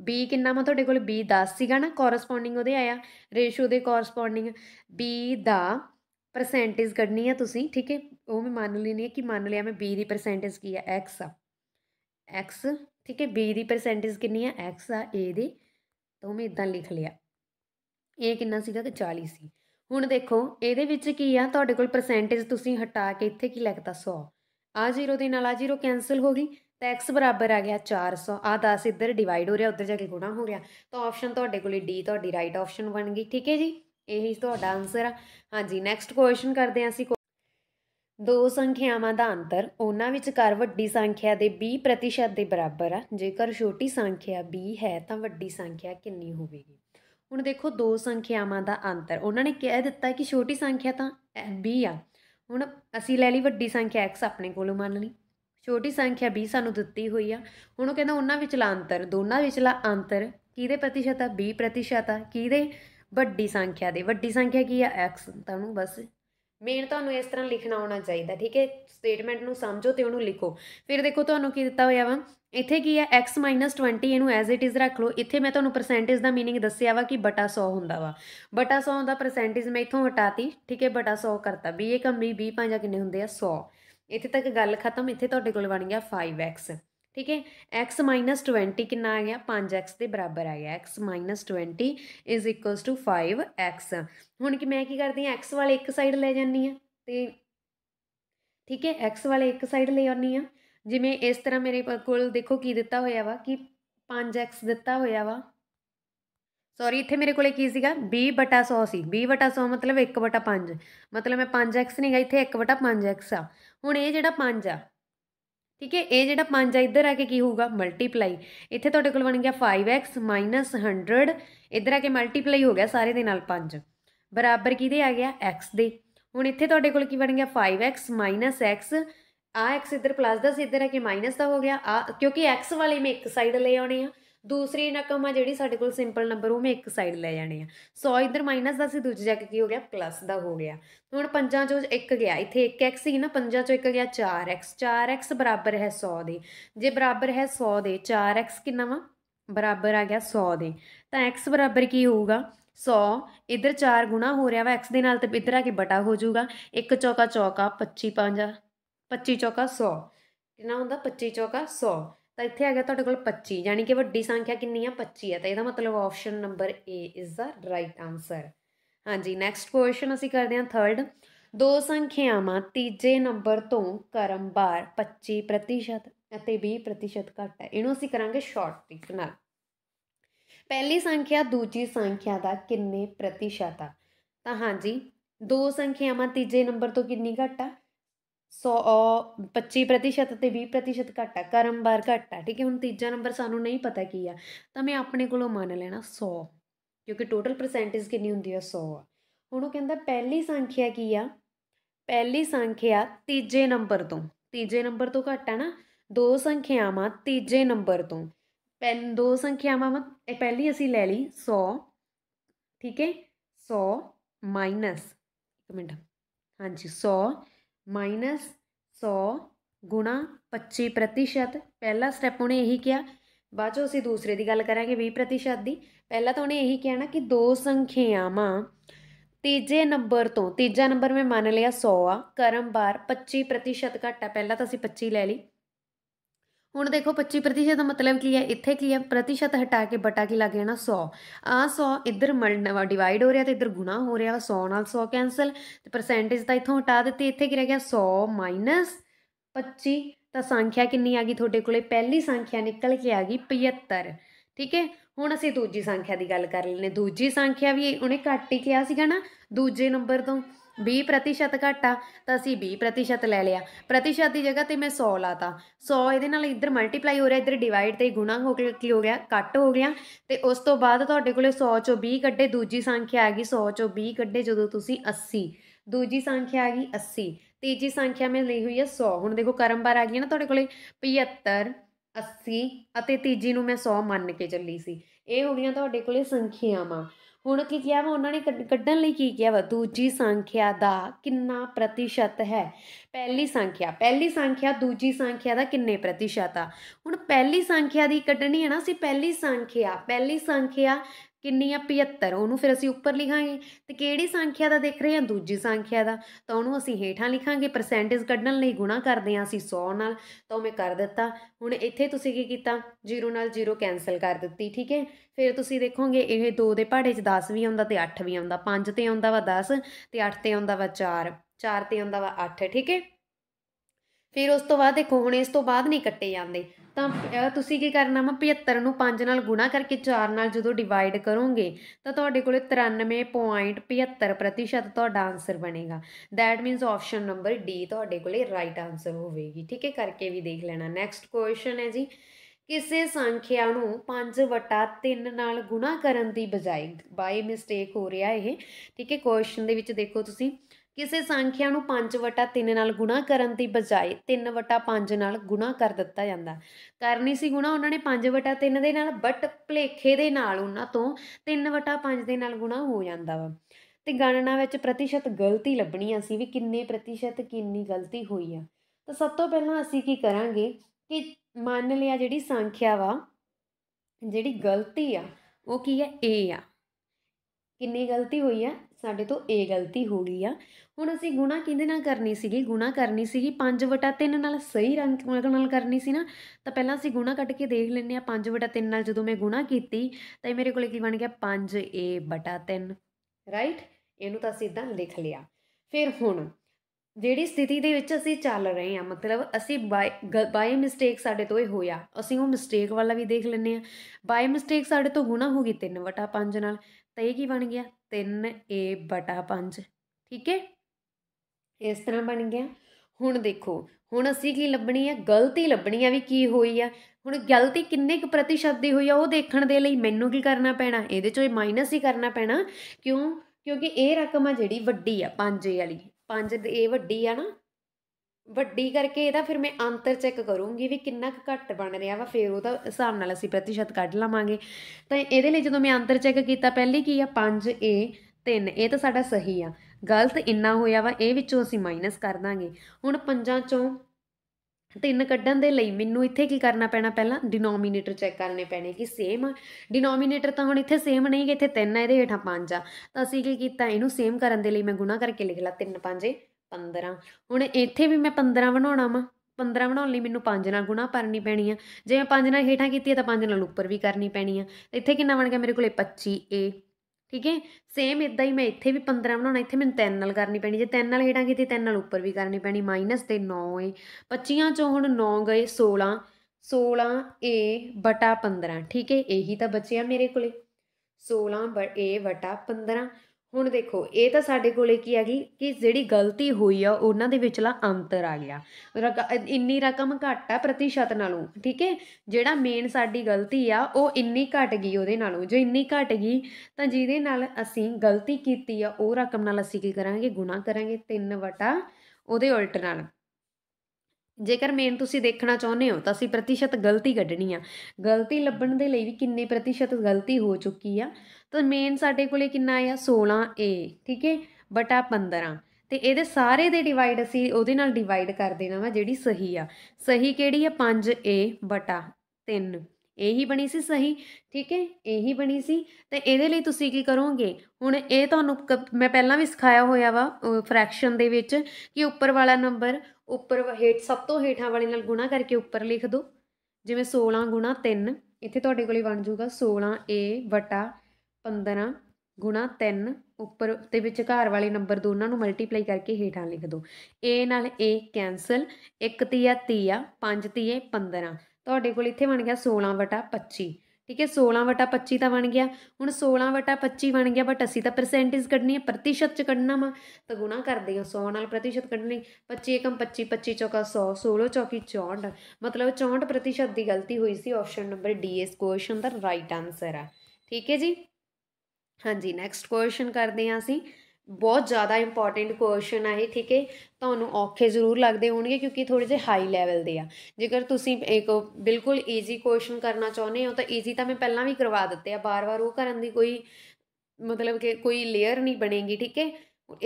b ਕਿੰਨਾ ਮਾ ਤੁਹਾਡੇ ਕੋਲ b 10 ਸੀਗਾ ਨਾ ਕੋਰਸਪੋਂਡਿੰਗ ਉਹਦੇ ਆਇਆ ਰੇਸ਼ੋ ਦੇ ਕੋਰਸਪੋਂਡਿੰਗ b ਦਾ ਪਰਸੈਂਟੇਜ ਕੱਢਣੀ ਆ ਤੁਸੀਂ ਠੀਕ ਹੈ ਉਹ ਮੈਂ ਮੰਨ ਲੈਣੀ ਹੈ ਕਿ ਮੰਨ ਲਿਆ ਮੈਂ b ਦੀ ਪਰਸੈਂਟੇਜ ਕੀ ਆ x ਆ x ਠੀਕ ਹੈ b ਦੀ ਪਰਸੈਂਟੇਜ ਕਿੰਨੀ ਆ x ਆ a ਦੀ ਤਾਂ ਉਹ ਮੈਂ ਇਦਾਂ ਲਿਖ ਲਿਆ a ਕਿੰਨਾ ਸੀਗਾ ਕਿ 40 ਸੀ ਹੁਣ ਦੇਖੋ ਇਹਦੇ ਵਿੱਚ ਕੀ ਆ ਤੁਹਾਡੇ ਕੋਲ ਪਰਸੈਂਟੇਜ ਤੁਸੀਂ ਹਟਾ ਕੇ ਇੱਥੇ ਕੀ ਲੱਗਦਾ 100 ਆ ਜ਼ੀਰੋ ਦੇ ਨਾਲ ਆ ਜ਼ੀਰੋ ਕੈਨਸਲ ਹੋ ਗਈ ਤਾਂ x ਬਰਾਬਰ ਆ ਗਿਆ 400 ਆ 10 ਇੱਧਰ ਡਿਵਾਈਡ ਹੋ ਰਿਹਾ ਉੱਧਰ ਜਾ ਕੇ ਗੁਣਾ ਹੋ ਗਿਆ ਤਾਂ ਆਪਸ਼ਨ ਤੁਹਾਡੇ ਕੋਲੇ ਡੀ ਤੁਹਾਡੀ ਰਾਈਟ ਆਪਸ਼ਨ ਬਣ ਗਈ ਠੀਕ ਹੈ ਜੀ ਇਹੀ ਤੁਹਾਡਾ ਆਨਸਰ ਆ ਹਾਂਜੀ ਨੈਕਸਟ ਕੁਐਸਚਨ ਕਰਦੇ ਆਂ ਅਸੀਂ ਦੋ ਸੰਖਿਆਵਾਂ ਦਾ ਅੰਤਰ ਉਹਨਾਂ ਵਿੱਚ ਕਰ ਵੱਡੀ ਸੰਖਿਆ ਦੇ 20% ਦੇ ਬਰਾਬਰ ਆ ਜੇਕਰ ਛੋਟੀ ਸੰਖਿਆ 20 ਹੈ ਤਾਂ ਵੱਡੀ ਸੰਖਿਆ ਕਿੰਨੀ ਹੋਵੇਗੀ ਹੁਣ ਦੇਖੋ ਦੋ ਸੰਖਿਆਵਾਂ ਦਾ ਅੰਤਰ ਉਹਨਾਂ ਨੇ ਕਹਿ ਦਿੱਤਾ ਕਿ ਛੋਟੀ ਸੰਖਿਆ ਤਾਂ 20 ਆ ਹੁਣ ਅਸੀਂ ਲੈ ਲਈ ਵੱਡੀ ਸੰਖਿਆ x ਆਪਣੇ ਕੋਲੋਂ ਮੰਨ ਲਈ ਛੋਟੀ ਸੰਖਿਆ 20 ਸਾਨੂੰ ਦਿੱਤੀ ਹੋਈ ਆ ਹੁਣ ਉਹ ਕਹਿੰਦਾ ਉਹਨਾਂ ਵਿਚਲਾ ਅੰਤਰ ਦੋਨਾਂ ਵਿਚਲਾ ਅੰਤਰ ਕਿਹਦੇ ਪ੍ਰਤੀਸ਼ਤ ਆ 20 ਪ੍ਰਤੀਸ਼ਤ ਆ ਕਿਹਦੇ ਵੱਡੀ ਸੰਖਿਆ ਦੇ ਵੱਡੀ ਸੰਖਿਆ ਕੀ ਆ x ਤਾਂ ਉਹਨੂੰ ਬਸ ਮੇਨ ਤੁਹਾਨੂੰ ਇਸ ਤਰ੍ਹਾਂ ਲਿਖਣਾ ਆਉਣਾ ਚਾਹੀਦਾ ਠੀਕ ਹੈ ਸਟੇਟਮੈਂਟ ਨੂੰ ਸਮਝੋ ਤੇ ਉਹਨੂੰ ਲਿਖੋ ਫਿਰ ਦੇਖੋ ਤੁਹਾਨੂੰ ਕੀ ਦਿੱਤਾ ਹੋਇਆ ਵਾ ਇੱਥੇ ਕੀ ਹੈ x 20 ਇਹਨੂੰ ਐਜ਼ ਇਟ ਇਜ਼ ਰੱਖ ਲਓ ਇੱਥੇ ਮੈਂ ਤੁਹਾਨੂੰ ਪਰਸੈਂਟੇਜ ਦਾ ਮੀਨਿੰਗ ਦੱਸਿਆ ਵਾ ਕਿ ਬਟਾ 100 ਹੁੰਦਾ ਵਾ ਬਟਾ 100 ਦਾ ਪਰਸੈਂਟੇਜ ਮੈਂ ਇਥੋਂ ਹਟਾਤੀ ਠੀਕ ਹੈ ਬਟਾ 100 ਕਰਤਾ 20 ਕੰਮੀ 20 5 ਕਿੰਨੇ ਹੁੰਦੇ ਆ 100 ਇੱਥੇ ਤੱਕ ਗੱਲ ਖਤਮ ਇੱਥੇ ਤੁਹਾਡੇ ਕੋਲ ਬਣ ਗਿਆ 5x ਠੀਕ ਹੈ x 20 ਕਿੰਨਾ ਆ ਗਿਆ 5x ਦੇ ਬਰਾਬਰ ਆ ਗਿਆ x 20 is equals to 5x ਹੁਣ ਕਿ ਮੈਂ ਕੀ ਕਰਦੀ ਆ x ਵਾਲੇ ਇੱਕ ਸਾਈਡ ਲੈ ਜਾਨੀ ਆ ਤੇ ਠੀਕ ਹੈ x ਵਾਲੇ ਇੱਕ ਸਾਈਡ ਲੈ ਆਉਣੀ ਆ ਜਿਵੇਂ ਇਸ ਤਰ੍ਹਾਂ ਮੇਰੇ ਕੋਲ ਦੇਖੋ ਕੀ ਦਿੱਤਾ ਹੋਇਆ ਵਾ ਕਿ 5x ਦਿੱਤਾ ਹੋਇਆ ਵਾ ਸੌਰੀ ਇੱਥੇ ਮੇਰੇ ਕੋਲੇ ਕੀ ਸੀਗਾ 20 ਬਟਾ 100 ਸੀ 20 ਬਟਾ 100 ਮਤਲਬ 1 ਬਟਾ 5 ਮਤਲਬ ਮੈਂ 5x ਨਹੀਂਗਾ ਇੱਥੇ 1 ਬਟਾ 5x ਆ ਹੁਣ ਇਹ ਜਿਹੜਾ 5 ਆ ਠੀਕ ਹੈ ਇਹ ਜਿਹੜਾ 5 ਆ ਇੱਧਰ ਆ ਕੇ ਕੀ ਹੋਊਗਾ ਮਲਟੀਪਲਾਈ ਇੱਥੇ ਤੁਹਾਡੇ ਕੋਲ ਬਣ ਗਿਆ 5x 100 ਇੱਧਰ ਆ ਕੇ ਮਲਟੀਪਲਾਈ ਹੋ ਗਿਆ ਸਾਰੇ ਦੇ ਨਾਲ 5 ਬਰਾਬਰ ਕਿਹਦੇ ਆ ਗਿਆ x ਦੇ ਹੁਣ ਇੱਥੇ ਤੁਹਾਡੇ ਕੋਲ ਕੀ ਬਣ ਗਿਆ 5x x ਆ x ਇੱਧਰ ਪਲੱਸ ਦਾ ਸੀ ਇੱਧਰ ਆ ਕੇ ਮਾਈਨਸ ਦਾ ਹੋ ਗਿਆ ਆ ਕਿਉਂਕਿ x ਵਾਲੇ ਮੈਂ ਇੱਕ ਸਾਈਡ ਲੈ ਆਉਣੇ ਆ ਦੂਸਰੀ ਰਕਮ ਆ ਜਿਹੜੀ ਸਾਡੇ ਕੋਲ ਸਿੰਪਲ ਨੰਬਰ ਉਹ ਮੈਂ ਇੱਕ ਸਾਈਡ ਲੈ ਜਾਣੇ ਆ 100 ਇਧਰ ਮਾਈਨਸ ਦਾ ਸੀ ਦੂਜੇ ਜਾ ਕੇ ਕੀ ਹੋ ਗਿਆ ਪਲੱਸ ਦਾ ਹੋ ਗਿਆ ਹੁਣ ਪੰਜਾਂ ਚੋਂ ਇੱਕ ਗਿਆ ਇੱਥੇ 1x ਸੀ ਨਾ ਪੰਜਾਂ ਚੋਂ ਇੱਕ ਗਿਆ 4x 4x ਬਰਾਬਰ ਹੈ 100 ਦੇ ਜੇ ਬਰਾਬਰ ਹੈ 100 ਦੇ 4x ਕਿੰਨਾ ਵਾ ਬਰਾਬਰ ਆ ਗਿਆ 100 ਦੇ ਤਾਂ x ਬਰਾਬਰ ਕੀ ਹੋਊਗਾ 100 ਇਧਰ 4 ਗੁਣਾ ਹੋ ਰਿਹਾ ਵਾ x ਦੇ ਨਾਲ ਤੇ ਇਧਰ ਆ ਕੇ ਬਟਾ ਹੋ ਜਾਊਗਾ 1 ਚੌਕਾ ਚੌਕਾ 25 5 25 ਚੌਕਾ 100 ਕਿੰਨਾ ਹੁੰਦਾ 25 ਚੌਕਾ 100 ਤਾਂ ਇੱਥੇ ਆ ਗਿਆ ਤੁਹਾਡੇ ਕੋਲ 25 ਯਾਨੀ ਕਿ ਵੱਡੀ ਸੰਖਿਆ ਕਿੰਨੀ ਆ 25 ਹੈ ਤਾਂ ਇਹਦਾ ਮਤਲਬ option number A is the right answer ਹਾਂਜੀ ਨੈਕਸਟ ਕੁਐਸਚਨ ਅਸੀਂ ਕਰਦੇ ਹਾਂ ਥਰਡ ਦੋ ਸੰਖਿਆਵਾਂ ਤੀਜੇ ਨੰਬਰ ਤੋਂ ਕਰਮਬਾਰ 25% ਅਤੇ 20% ਘੱਟ ਹੈ ਇਹਨੂੰ ਅਸੀਂ ਕਰਾਂਗੇ ਸ਼ਾਰਟ ਟ੍ਰਿਕ ਨਾਲ ਪਹਿਲੀ ਸੰਖਿਆ ਦੂਜੀ ਸੰਖਿਆ ਦਾ ਕਿੰਨੇ ਪ੍ਰਤੀਸ਼ਤ ਆ ਤਾਂ ਹਾਂਜੀ ਦੋ ਸੰਖਿਆਵਾਂ ਤੀਜੇ ਨੰਬਰ ਤੋਂ ਕਿੰਨੀ ਘੱਟ ਆ ਸੋ 25% ਤੇ 20% ਘਟਾ ਕਰਮਵਾਰ ਘਟਾ ਠੀਕ ਹੈ ਹੁਣ ਤੀਜਾ ਨੰਬਰ ਸਾਨੂੰ ਨਹੀਂ ਪਤਾ ਕੀ ਆ ਤਾਂ ਮੈਂ ਆਪਣੇ ਕੋਲੋਂ ਮੰਨ ਲੈਣਾ 100 ਕਿਉਂਕਿ ਟੋਟਲ ਪਰਸੈਂਟੇਜ ਕਿੰਨੀ ਹੁੰਦੀ ਆ 100 ਆ ਹੁਣ ਉਹ ਕਹਿੰਦਾ ਪਹਿਲੀ ਸੰਖਿਆ ਕੀ ਆ ਪਹਿਲੀ ਸੰਖਿਆ ਤੀਜੇ ਨੰਬਰ ਤੋਂ ਤੀਜੇ ਨੰਬਰ ਤੋਂ ਘਟਾ ਨਾ ਦੋ ਸੰਖਿਆਵਾਂ ਤੀਜੇ ਨੰਬਰ ਤੋਂ ਪੈਨ ਦੋ ਸੰਖਿਆਵਾਂ ਪਹਿਲੀ ਅਸੀਂ ਲੈ ਲਈ 100 ਠੀਕ ਹੈ 100 ਮਾਈਨਸ ਇੱਕ ਮਿੰਟ ਹਾਂਜੀ 100 ਮਾਈਨਸ 100 ਗੁਣਾ 25 ਪ੍ਰਤੀਸ਼ਤ ਪਹਿਲਾ ਸਟੈਪ ਉਹਨੇ ਇਹੀ ਕਿਹਾ ਬਾਅਦ ਚੋਂ ਅਸੀਂ ਦੂਸਰੇ ਦੀ ਗੱਲ ਕਰਾਂਗੇ 20 ਪ੍ਰਤੀਸ਼ਤ ਦੀ ਪਹਿਲਾਂ ਤਾਂ ਉਹਨੇ ਇਹੀ ਕਿਹਾ ਨਾ ਕਿ ਦੋ ਸੰਖਿਆਵਾਂ ਤੀਜੇ ਨੰਬਰ ਤੋਂ ਤੀਜਾ ਨੰਬਰ ਮੈਂ ਮੰਨ ਲਿਆ 100 ਆ ਕਰਮ ਬਾਰ 25 ਪ੍ਰਤੀਸ਼ਤ ਘਟਾ ਪਹਿਲਾਂ ਤਾਂ ਅਸੀਂ 25 ਲੈ ਲਈ ਹੁਣ ਦੇਖੋ 25% ਦਾ ਮਤਲਬ ਕੀ ਹੈ ਇੱਥੇ ਕੀ ਹੈ ਪ੍ਰਤੀਸ਼ਤ ਹਟਾ ਕੇ ਬਟਾ ਕੇ ਲੱਗ ਜਾਣਾ 100 ਆ 100 ਇੱਧਰ ਡਿਵਾਈਡ ਹੋ ਰਿਹਾ ਤੇ ਇੱਧਰ ਗੁਣਾ ਹੋ ਰਿਹਾ 100 ਨਾਲ 100 ਕੈਨਸਲ ਤੇ ਪਰਸੈਂਟੇਜ ਤਾਂ ਇੱਥੋਂ ਹਟਾ ਦਿੱਤੀ ਇੱਥੇ ਕੀ ਰਹਿ ਗਿਆ 100 ਮਾਈਨਸ 25 ਤਾਂ ਸੰਖਿਆ ਕਿੰਨੀ ਆ ਗਈ ਤੁਹਾਡੇ ਕੋਲੇ ਪਹਿਲੀ ਸੰਖਿਆ ਨਿਕਲ ਕੇ ਆ ਗਈ 75 ਠੀਕ ਹੈ ਹੁਣ ਅਸੀਂ ਦੂਜੀ ਸੰਖਿਆ ਦੀ ਗੱਲ ਕਰ ਲੈਨੇ ਦੂਜੀ ਸੰਖਿਆ ਵੀ ਉਹਨੇ ਘੱਟ ਹੀ ਕਿਹਾ ਸੀਗਾ ਨਾ ਦੂਜੇ ਨੰਬਰ ਤੋਂ 20% ਘਟਾ ਤਾਂ ਅਸੀਂ 20% ਲੈ ਲਿਆ ਪ੍ਰਤੀਸ਼ਤ ਦੀ ਜਗ੍ਹਾ ਤੇ ਮੈਂ 100 ਲਾਤਾ 100 ਇਹਦੇ ਨਾਲ ਇੱਧਰ ਮਲਟੀਪਲਾਈ ਹੋ ਰਿਹਾ ਇੱਧਰ ਡਿਵਾਈਡ ਤੇ ਗੁਣਾ ਹੋ ਕੇ ਕੀ ਹੋ ਗਿਆ ਕੱਟ ਹੋ ਗਿਆ ਤੇ ਉਸ ਤੋਂ ਬਾਅਦ ਤੁਹਾਡੇ ਕੋਲੇ 100 ਚੋਂ 20 ਕੱਢੇ ਦੂਜੀ ਸੰਖਿਆ ਆ ਗਈ 100 ਚੋਂ 20 ਕੱਢੇ ਜਦੋਂ ਤੁਸੀਂ 80 ਦੂਜੀ ਸੰਖਿਆ ਆ ਗਈ 80 ਤੀਜੀ ਸੰਖਿਆ ਮੈਂ ਲਈ ਹੋਈ ਆ 100 ਹੁਣ ਦੇਖੋ ਕਰਮਬਾਰ ਆ ਗਈ ਨਾ ਤੁਹਾਡੇ ਕੋਲੇ 75 80 ਅਤੇ ਤੀਜੀ ਨੂੰ ਮੈਂ 100 ਮੰਨ ਕੇ ਚੱਲੀ ਸੀ ਇਹ ਹੋ ਗਈਆਂ ਤੁਹਾਡੇ ਕੋਲੇ ਸੰਖਿਆਵਾਂ ਹੁਣ ਕੀ ਕਿਹਾ ਵਾ ਉਹਨਾਂ ਨੇ ਕੱਢਣ ਲਈ ਕੀ ਕਿਹਾ ਵਾ ਦੂਜੀ ਸੰਖਿਆ ਦਾ ਕਿੰਨਾ ਪ੍ਰਤੀਸ਼ਤ ਹੈ ਪਹਿਲੀ ਸੰਖਿਆ ਪਹਿਲੀ ਸੰਖਿਆ ਦੂਜੀ ਸੰਖਿਆ ਦਾ ਕਿੰਨੇ ਪ੍ਰਤੀਸ਼ਤ ਆ ਹੁਣ ਪਹਿਲੀ ਸੰਖਿਆ ਦੀ ਕੱਢਣੀ ਹੈ ਨਾ ਅਸੀਂ ਪਹਿਲੀ ਸੰਖਿਆ ਪਹਿਲੀ ਸੰਖਿਆ ਕਿੰਨੀ ਆ 75 ਉਹਨੂੰ ਫਿਰ ਅਸੀਂ ਉੱਪਰ ਲਿਖਾਂਗੇ ਤੇ ਕਿਹੜੀ ਸੰਖਿਆ ਦਾ ਦੇਖ ਰਹੇ ਹਾਂ ਦੂਜੀ ਸੰਖਿਆ ਦਾ ਤਾਂ ਉਹਨੂੰ ਅਸੀਂ ਹੇਠਾਂ ਲਿਖਾਂਗੇ ਪਰਸੈਂਟੇਜ ਕੱਢਣ ਲਈ ਗੁਣਾ ਕਰਦੇ ਹਾਂ ਅਸੀਂ 100 ਨਾਲ ਤਾਂ ਮੈਂ ਕਰ ਦਿੱਤਾ ਹੁਣ ਇੱਥੇ ਤੁਸੀਂ ਕੀ ਕੀਤਾ 0 ਨਾਲ 0 ਕੈਨਸਲ ਕਰ ਦਿੱਤੀ ਠੀਕ ਹੈ ਫਿਰ ਤੁਸੀਂ ਦੇਖੋਗੇ ਇਹ 2 ਦੇ ਪਾੜੇ 'ਚ 10 ਵੀ ਆਉਂਦਾ ਤੇ 8 ਵੀ ਆਉਂਦਾ 5 ਤੇ ਆਉਂਦਾ ਵਾ 10 ਤੇ 8 ਤੇ ਆਉਂਦਾ ਵਾ 4 4 ਤੇ ਆਉਂਦਾ ਵਾ 8 ਠੀਕ ਹੈ ਫਿਰ ਉਸ ਤੋਂ ਬਾਅਦ ਦੇਖੋ ਹੁਣ ਇਸ ਤੋਂ ਬਾਅਦ ਨਹੀਂ ਕੱਟੇ ਜਾਂਦੇ ਤਾਂ ਤੁਸੀਂ ਕੀ ਕਰਨਾ ਮੈਂ 75 ਨੂੰ 5 ਨਾਲ ਗੁਣਾ ਕਰਕੇ 4 ਨਾਲ ਜਦੋਂ ਡਿਵਾਈਡ ਕਰੋਗੇ ਤਾਂ ਤੁਹਾਡੇ ਕੋਲੇ 93.75% ਤੁਹਾਡਾ ਆਨਸਰ ਬਣੇਗਾ that means option number D ਤੁਹਾਡੇ ਕੋਲੇ ਰਾਈਟ ਆਨਸਰ ਹੋਵੇਗੀ ਠੀਕ ਹੈ ਕਰਕੇ ਵੀ ਦੇਖ ਲੈਣਾ ਨੈਕਸਟ ਕੁਐਸਚਨ ਹੈ ਜੀ ਕਿਸੇ ਸੰਖਿਆ ਨੂੰ 5/3 ਨਾਲ ਗੁਣਾ ਕਰਨ ਦੀ ਬਜਾਏ ਬਾਈ ਮਿਸਟੇਕ ਹੋ ਰਿਹਾ ਇਹ ਠੀਕ ਹੈ ਕੁਐਸਚਨ ਦੇ ਵਿੱਚ ਦੇਖੋ ਤੁਸੀਂ ਕਿਸੇ ਸੰਖਿਆ ਨੂੰ 5 ਵਟਾ 3 ਨਾਲ ਗੁਣਾ ਕਰਨ ਦੀ ਬਜਾਏ 3 ਵਟਾ 5 ਨਾਲ ਗੁਣਾ ਕਰ ਦਿੱਤਾ ਜਾਂਦਾ ਕਰਨੀ ਸੀ ਗੁਣਾ ਉਹਨਾਂ ਨੇ 5 ਵਟਾ 3 ਦੇ ਨਾਲ ਬਟ ਭਲੇਖੇ ਦੇ ਨਾਲ ਉਹਨਾਂ ਤੋਂ 3 ਵਟਾ 5 ਦੇ ਨਾਲ ਗੁਣਾ ਹੋ ਜਾਂਦਾ ਵਾ ਤੇ ਗਣਨਾ ਵਿੱਚ ਪ੍ਰਤੀਸ਼ਤ ਗਲਤੀ ਲੱਭਣੀ ਆ ਸੀ ਵੀ ਕਿੰਨੇ ਪ੍ਰਤੀਸ਼ਤ ਕਿੰਨੀ ਗਲਤੀ ਹੋਈ ਆ ਤਾਂ ਸਭ ਤੋਂ ਪਹਿਲਾਂ ਅਸੀਂ ਕੀ ਕਰਾਂਗੇ ਕਿ ਮੰਨ ਲਿਆ ਜਿਹੜੀ ਸੰਖਿਆ ਵਾ ਜਿਹੜੀ ਗਲਤੀ ਆ ਉਹ ਕੀ ਹੈ A ਆ ਕਿੰਨੀ ਗਲਤੀ ਹੋਈ ਆ ਸਾਡੇ ਤੋਂ A ਗਲਤੀ ਹੋ ਗਈ ਆ ਹੁਣ ਅਸੀਂ ਗੁਣਾ ਕਿੰਦੇ ਨਾਲ ਕਰਨੀ ਸੀਗੀ ਗੁਣਾ ਕਰਨੀ ਸੀਗੀ 5/3 ਨਾਲ ਸਹੀ ਰੰਗ ਨਾਲ ਕਰਨੀ ਸੀ ਨਾ ਤਾਂ ਪਹਿਲਾਂ ਅਸੀਂ ਗੁਣਾ ਕੱਟ ਕੇ ਦੇਖ ਲੈਂਦੇ ਆ 5/3 ਨਾਲ ਜਦੋਂ ਮੈਂ ਗੁਣਾ ਕੀਤੀ ਤਾਂ ਇਹ ਮੇਰੇ ਕੋਲੇ ਕੀ ਬਣ ਗਿਆ 5a/3 ਰਾਈਟ ਇਹਨੂੰ ਤਾਂ ਅਸੀਂ ਇਦਾਂ ਲਿਖ ਲਿਆ ਫਿਰ ਹੁਣ ਜਿਹੜੀ ਸਥਿਤੀ ਦੇ ਵਿੱਚ ਅਸੀਂ ਚੱਲ ਰਹੇ ਹਾਂ ਮਤਲਬ ਅਸੀਂ ਬਾਈ ਮਿਸਟੇਕ ਸਾਡੇ ਤੋਂ ਇਹ ਹੋਇਆ ਅਸੀਂ ਉਹ ਮਿਸਟੇਕ ਵਾਲਾ ਵੀ ਦੇਖ ਲੈਂਦੇ ਆ ਬਾਈ ਮਿਸਟੇਕ ਸਾਡੇ ਤੋਂ ਗੁਣਾ ਹੋ ਗਈ 3/5 ਨਾਲ ਤਾਂ ਇਹ ਕੀ ਬਣ ਗਿਆ 3a/5 ਠੀਕ ਹੈ ਇਸ ਤਰ੍ਹਾਂ ਬਣ ਗਿਆ ਹੁਣ ਦੇਖੋ ਹੁਣ ਅਸੀਂ ਕੀ ਲੱਭਣੀ ਹੈ ਗਲਤੀ ਲੱਭਣੀ ਹੈ ਵੀ ਕੀ ਹੋਈ ਆ ਹੁਣ ਗਲਤੀ ਕਿੰਨੇ ਕੁ ਪ੍ਰਤੀਸ਼ਤ ਦੀ ਹੋਈ ਆ ਉਹ ਦੇਖਣ ਦੇ ਲਈ ਮੈਨੂੰ ਕੀ ਕਰਨਾ ਪੈਣਾ ਇਹਦੇ ਚੋਂ ਮਾਈਨਸ ਹੀ ਕਰਨਾ ਪੈਣਾ ਕਿਉਂ ਕਿਉਂਕਿ ਇਹ ਰਕਮ ਆ ਜਿਹੜੀ ਵੱਡੀ ਆ 5 ਵਾਲੀ 5 ਇਹ ਵੱਡੀ ਆ ਨਾ ਵੱਡੀ ਕਰਕੇ ਇਹਦਾ ਫਿਰ ਮੈਂ ਅੰਤਰ ਚੈੱਕ ਕਰੂੰਗੀ ਵੀ ਕਿੰਨਾ ਕੁ ਘੱਟ ਬਣ ਰਿਹਾ ਵਾ ਫਿਰ ਉਹਦਾ ਹਿਸਾਬ ਨਾਲ ਅਸੀਂ ਪ੍ਰਤੀਸ਼ਤ ਕੱਢ ਲਵਾਂਗੇ ਤਾਂ ਇਹਦੇ ਲਈ ਜਦੋਂ ਮੈਂ ਅੰਤਰ ਚੈੱਕ ਕੀਤਾ ਪਹਿਲੀ ਕੀ ਆ 5a 3 ਇਹ ਤਾਂ ਸਾਡਾ ਸਹੀ ਆ ਗਲਤ ਇੰਨਾ ਹੋਇਆ ਵਾ ਇਹ ਵਿੱਚੋਂ ਅਸੀਂ ਮਾਈਨਸ ਕਰ ਦਾਂਗੇ ਹੁਣ ਪੰਜਾਂ ਚੋਂ ਤਿੰਨ ਕੱਢਣ ਦੇ ਲਈ ਮੈਨੂੰ ਇੱਥੇ ਕੀ ਕਰਨਾ ਪੈਣਾ ਪਹਿਲਾਂ ਡਿਨੋਮੀਨੇਟਰ ਚੈੱਕ ਕਰਨੇ ਪੈਣੇ ਕਿ ਸੇਮ ਆ ਡਿਨੋਮੀਨੇਟਰ ਤਾਂ ਹੁਣ ਇੱਥੇ ਸੇਮ ਨਹੀਂ ਕਿ ਇੱਥੇ ਤਿੰਨ ਆ ਇਹਦੇ ਹੇਠਾਂ ਪੰਜ ਆ ਤਾਂ ਅਸੀਂ ਕੀ ਕੀਤਾ ਇਹਨੂੰ ਸੇਮ ਕਰਨ ਦੇ ਲਈ ਮੈਂ ਗੁਣਾ ਕਰਕੇ ਲਿਖ ਲਾ 3 5 15 ਹੁਣ ਇੱਥੇ ਵੀ ਮੈਂ 15 ਬਣਾਉਣਾ ਵਾ 15 ਬਣਾਉਣ ਲਈ ਮੈਨੂੰ 5 ਨਾਲ ਗੁਣਾ ਕਰਨੀ ਪੈਣੀ ਆ ਜੇ ਮੈਂ 5 ਨਾਲ ਹੇਠਾਂ ਕੀਤੀ ਤਾਂ 5 ਨਾਲ ਉੱਪਰ ਵੀ ਕਰਨੀ ਪੈਣੀ ਆ ਇੱਥੇ ਕਿੰਨਾ ਬਣ ਗਿਆ ਮੇਰੇ ਕੋਲੇ 25a ਠੀਕ ਹੈ ਸੇਮ ਇਦਾਂ ਹੀ ਮੈਂ ਇੱਥੇ ਵੀ 15 ਬਣਾਉਣਾ ਇੱਥੇ ਮੈਨੂੰ 3 ਨਾਲ ਕਰਨੀ ਪੈਣੀ ਜੇ 3 ਨਾਲ ਹੀੜਾਂਗੇ ਤੇ 3 ਨਾਲ ਉੱਪਰ ਵੀ ਕਰਨੀ ਪੈਣੀ ਮਾਈਨਸ ਤੇ 9 ਏ 25 ਚੋਂ ਹੁਣ 9 ਗਏ 16 16 ਏ ਬਟਾ 15 ਠੀਕ ਹੈ ਇਹੀ ਤਾਂ ਬਚਿਆ ਮੇਰੇ ਕੋਲੇ 16 ਏ ਬਟਾ 15 ਹੁਣ ਦੇਖੋ ਇਹ ਤਾਂ ਸਾਡੇ ਕੋਲੇ ਕੀ ਹੈਗੀ ਕਿ ਜਿਹੜੀ ਗਲਤੀ ਹੋਈ ਆ ਉਹਨਾਂ ਦੇ ਵਿਚਲਾ ਅੰਤਰ ਆ ਗਿਆ ਇੰਨੀ ਰਕਮ ਘੱਟ ਆ ਪ੍ਰਤੀਸ਼ਤ ਨਾਲੋਂ ਠੀਕ ਹੈ ਜਿਹੜਾ ਮੇਨ ਸਾਡੀ ਗਲਤੀ ਆ ਉਹ ਇੰਨੀ ਘਟ ਗਈ ਉਹਦੇ ਨਾਲੋਂ ਜੇ ਇੰਨੀ ਘਟ ਗਈ ਤਾਂ ਜਿਹਦੇ ਨਾਲ ਅਸੀਂ ਗਲਤੀ ਕੀਤੀ ਆ ਉਹ ਰਕਮ ਨਾਲ ਅਸੀਂ ਕੀ ਕਰਾਂਗੇ ਗੁਣਾ ਕਰਾਂਗੇ 3 ਵਟਾ ਉਹਦੇ ਉਲਟ ਨਾਲ ਜੇਕਰ ਮੇਨ ਤੁਸੀਂ ਦੇਖਣਾ ਚਾਹੁੰਦੇ ਹੋ ਤਾਂ ਅਸੀਂ ਪ੍ਰਤੀਸ਼ਤ ਗਲਤੀ ਕੱਢਣੀ ਆ ਗਲਤੀ ਲੱਭਣ ਦੇ ਲਈ ਵੀ ਕਿੰਨੇ ਪ੍ਰਤੀਸ਼ਤ ਗਲਤੀ ਹੋ ਚੁੱਕੀ ਆ ਤਾਂ ਮੇਨ ਸਾਡੇ ਕੋਲੇ ਕਿੰਨਾ ਆ 16a ਠੀਕ ਹੈ ਬਟਾ 15 ਤੇ ਇਹਦੇ ਸਾਰੇ ਦੇ ਡਿਵਾਈਡ ਅਸੀਂ ਉਹਦੇ ਨਾਲ ਡਿਵਾਈਡ ਕਰ ਦੇਣਾ ਵਾ ਜਿਹੜੀ ਸਹੀ ਆ ਸਹੀ ਕਿਹੜੀ ਆ 5a ਬਟਾ 3 ਇਹੀ ਬਣੀ ਸੀ ਸਹੀ ਠੀਕ ਹੈ ਇਹੀ ਬਣੀ ਸੀ ਤੇ ਇਹਦੇ ਲਈ ਤੁਸੀਂ ਕੀ ਕਰੋਗੇ ਹੁਣ ਇਹ ਤੁਹਾਨੂੰ ਮੈਂ ਪਹਿਲਾਂ ਵੀ ਸਿਖਾਇਆ ਹੋਇਆ ਵਾ ਫ੍ਰੈਕਸ਼ਨ ਦੇ ਵਿੱਚ ਕਿ ਉੱਪਰ ਵਾਲਾ ਨੰਬਰ ਉੱਪਰ ਹੇਠ ਸਭ ਤੋਂ ਹੇਠਾਂ ਵਾਲੇ ਨਾਲ ਗੁਣਾ ਕਰਕੇ ਉੱਪਰ ਲਿਖ ਦਿਓ ਜਿਵੇਂ 16 3 ਇੱਥੇ ਤੁਹਾਡੇ ਕੋਲੇ ਬਣ ਜਾਊਗਾ 16a 15 3 ਉੱਪਰ ਤੇ ਵਿਚਕਾਰ ਵਾਲੇ ਨੰਬਰ ਦੋਨਾਂ ਨੂੰ ਮਲਟੀਪਲਾਈ ਕਰਕੇ ਹੇਠਾਂ ਲਿਖ ਦਿਓ a ਨਾਲ a ਕੈਨਸਲ 1 3 30 5 3 15 ਤੁਹਾਡੇ ਕੋਲ ਇੱਥੇ ਬਣ ਗਿਆ 16 25 ਠੀਕ ਹੈ 16 ਵਟਾ 25 ਤਾਂ ਬਣ ਗਿਆ ਹੁਣ 16 ਵਟਾ 25 ਬਣ ਗਿਆ ਬਟ ਅਸੀਂ ਤਾਂ ਪਰਸੈਂਟੇਜ ਕੱਢਣੀ ਹੈ ਪ੍ਰਤੀਸ਼ਤ ਚ ਕੱਢਣਾ ਵਾ ਤਾਂ ਗੁਣਾ ਕਰਦੇ ਹਾਂ 100 ਨਾਲ ਪ੍ਰਤੀਸ਼ਤ ਕੱਢਣੀ 25 1 25 25 ਚੌਕਾ 100 16 ਚੌਕੀ 64 ਮਤਲਬ 64% ਦੀ ਗਲਤੀ ਹੋਈ ਸੀ ਆਪਸ਼ਨ ਨੰਬਰ ਡੀ ਇਸ ਕੁਐਸਚਨ ਦਾ ਰਾਈਟ ਆਨਸਰ ਆ ਠੀਕ ਹੈ ਜੀ ਹਾਂਜੀ ਨੈਕਸਟ ਕੁਐਸਚਨ ਕਰਦੇ ਹਾਂ ਅਸੀਂ ਬਹੁਤ ਜ਼ਿਆਦਾ ਇੰਪੋਰਟੈਂਟ ਕੁਐਸਚਨ ਆ ਇਹ ਠੀਕ ਹੈ ਤੁਹਾਨੂੰ ਔਖੇ ਜ਼ਰੂਰ ਲੱਗਦੇ ਹੋਣਗੇ ਕਿਉਂਕਿ ਥੋੜੇ ਜਿਹਾ ਹਾਈ ਲੈਵਲ ਦੇ ਆ ਜੇਕਰ ਤੁਸੀਂ ਇੱਕ ਬਿਲਕੁਲ ਈਜ਼ੀ ਕੁਐਸਚਨ ਕਰਨਾ ਚਾਹੁੰਦੇ ਹੋ ਤਾਂ ਈਜ਼ੀ ਤਾਂ ਮੈਂ ਪਹਿਲਾਂ ਵੀ ਕਰਵਾ ਦਿੱਤੇ ਆ ਬਾਰ-ਬਾਰ ਉਹ ਕਰਨ ਦੀ ਕੋਈ ਮਤਲਬ ਕਿ ਕੋਈ ਲੇਅਰ ਨਹੀਂ ਬਣੇਗੀ ਠੀਕ ਹੈ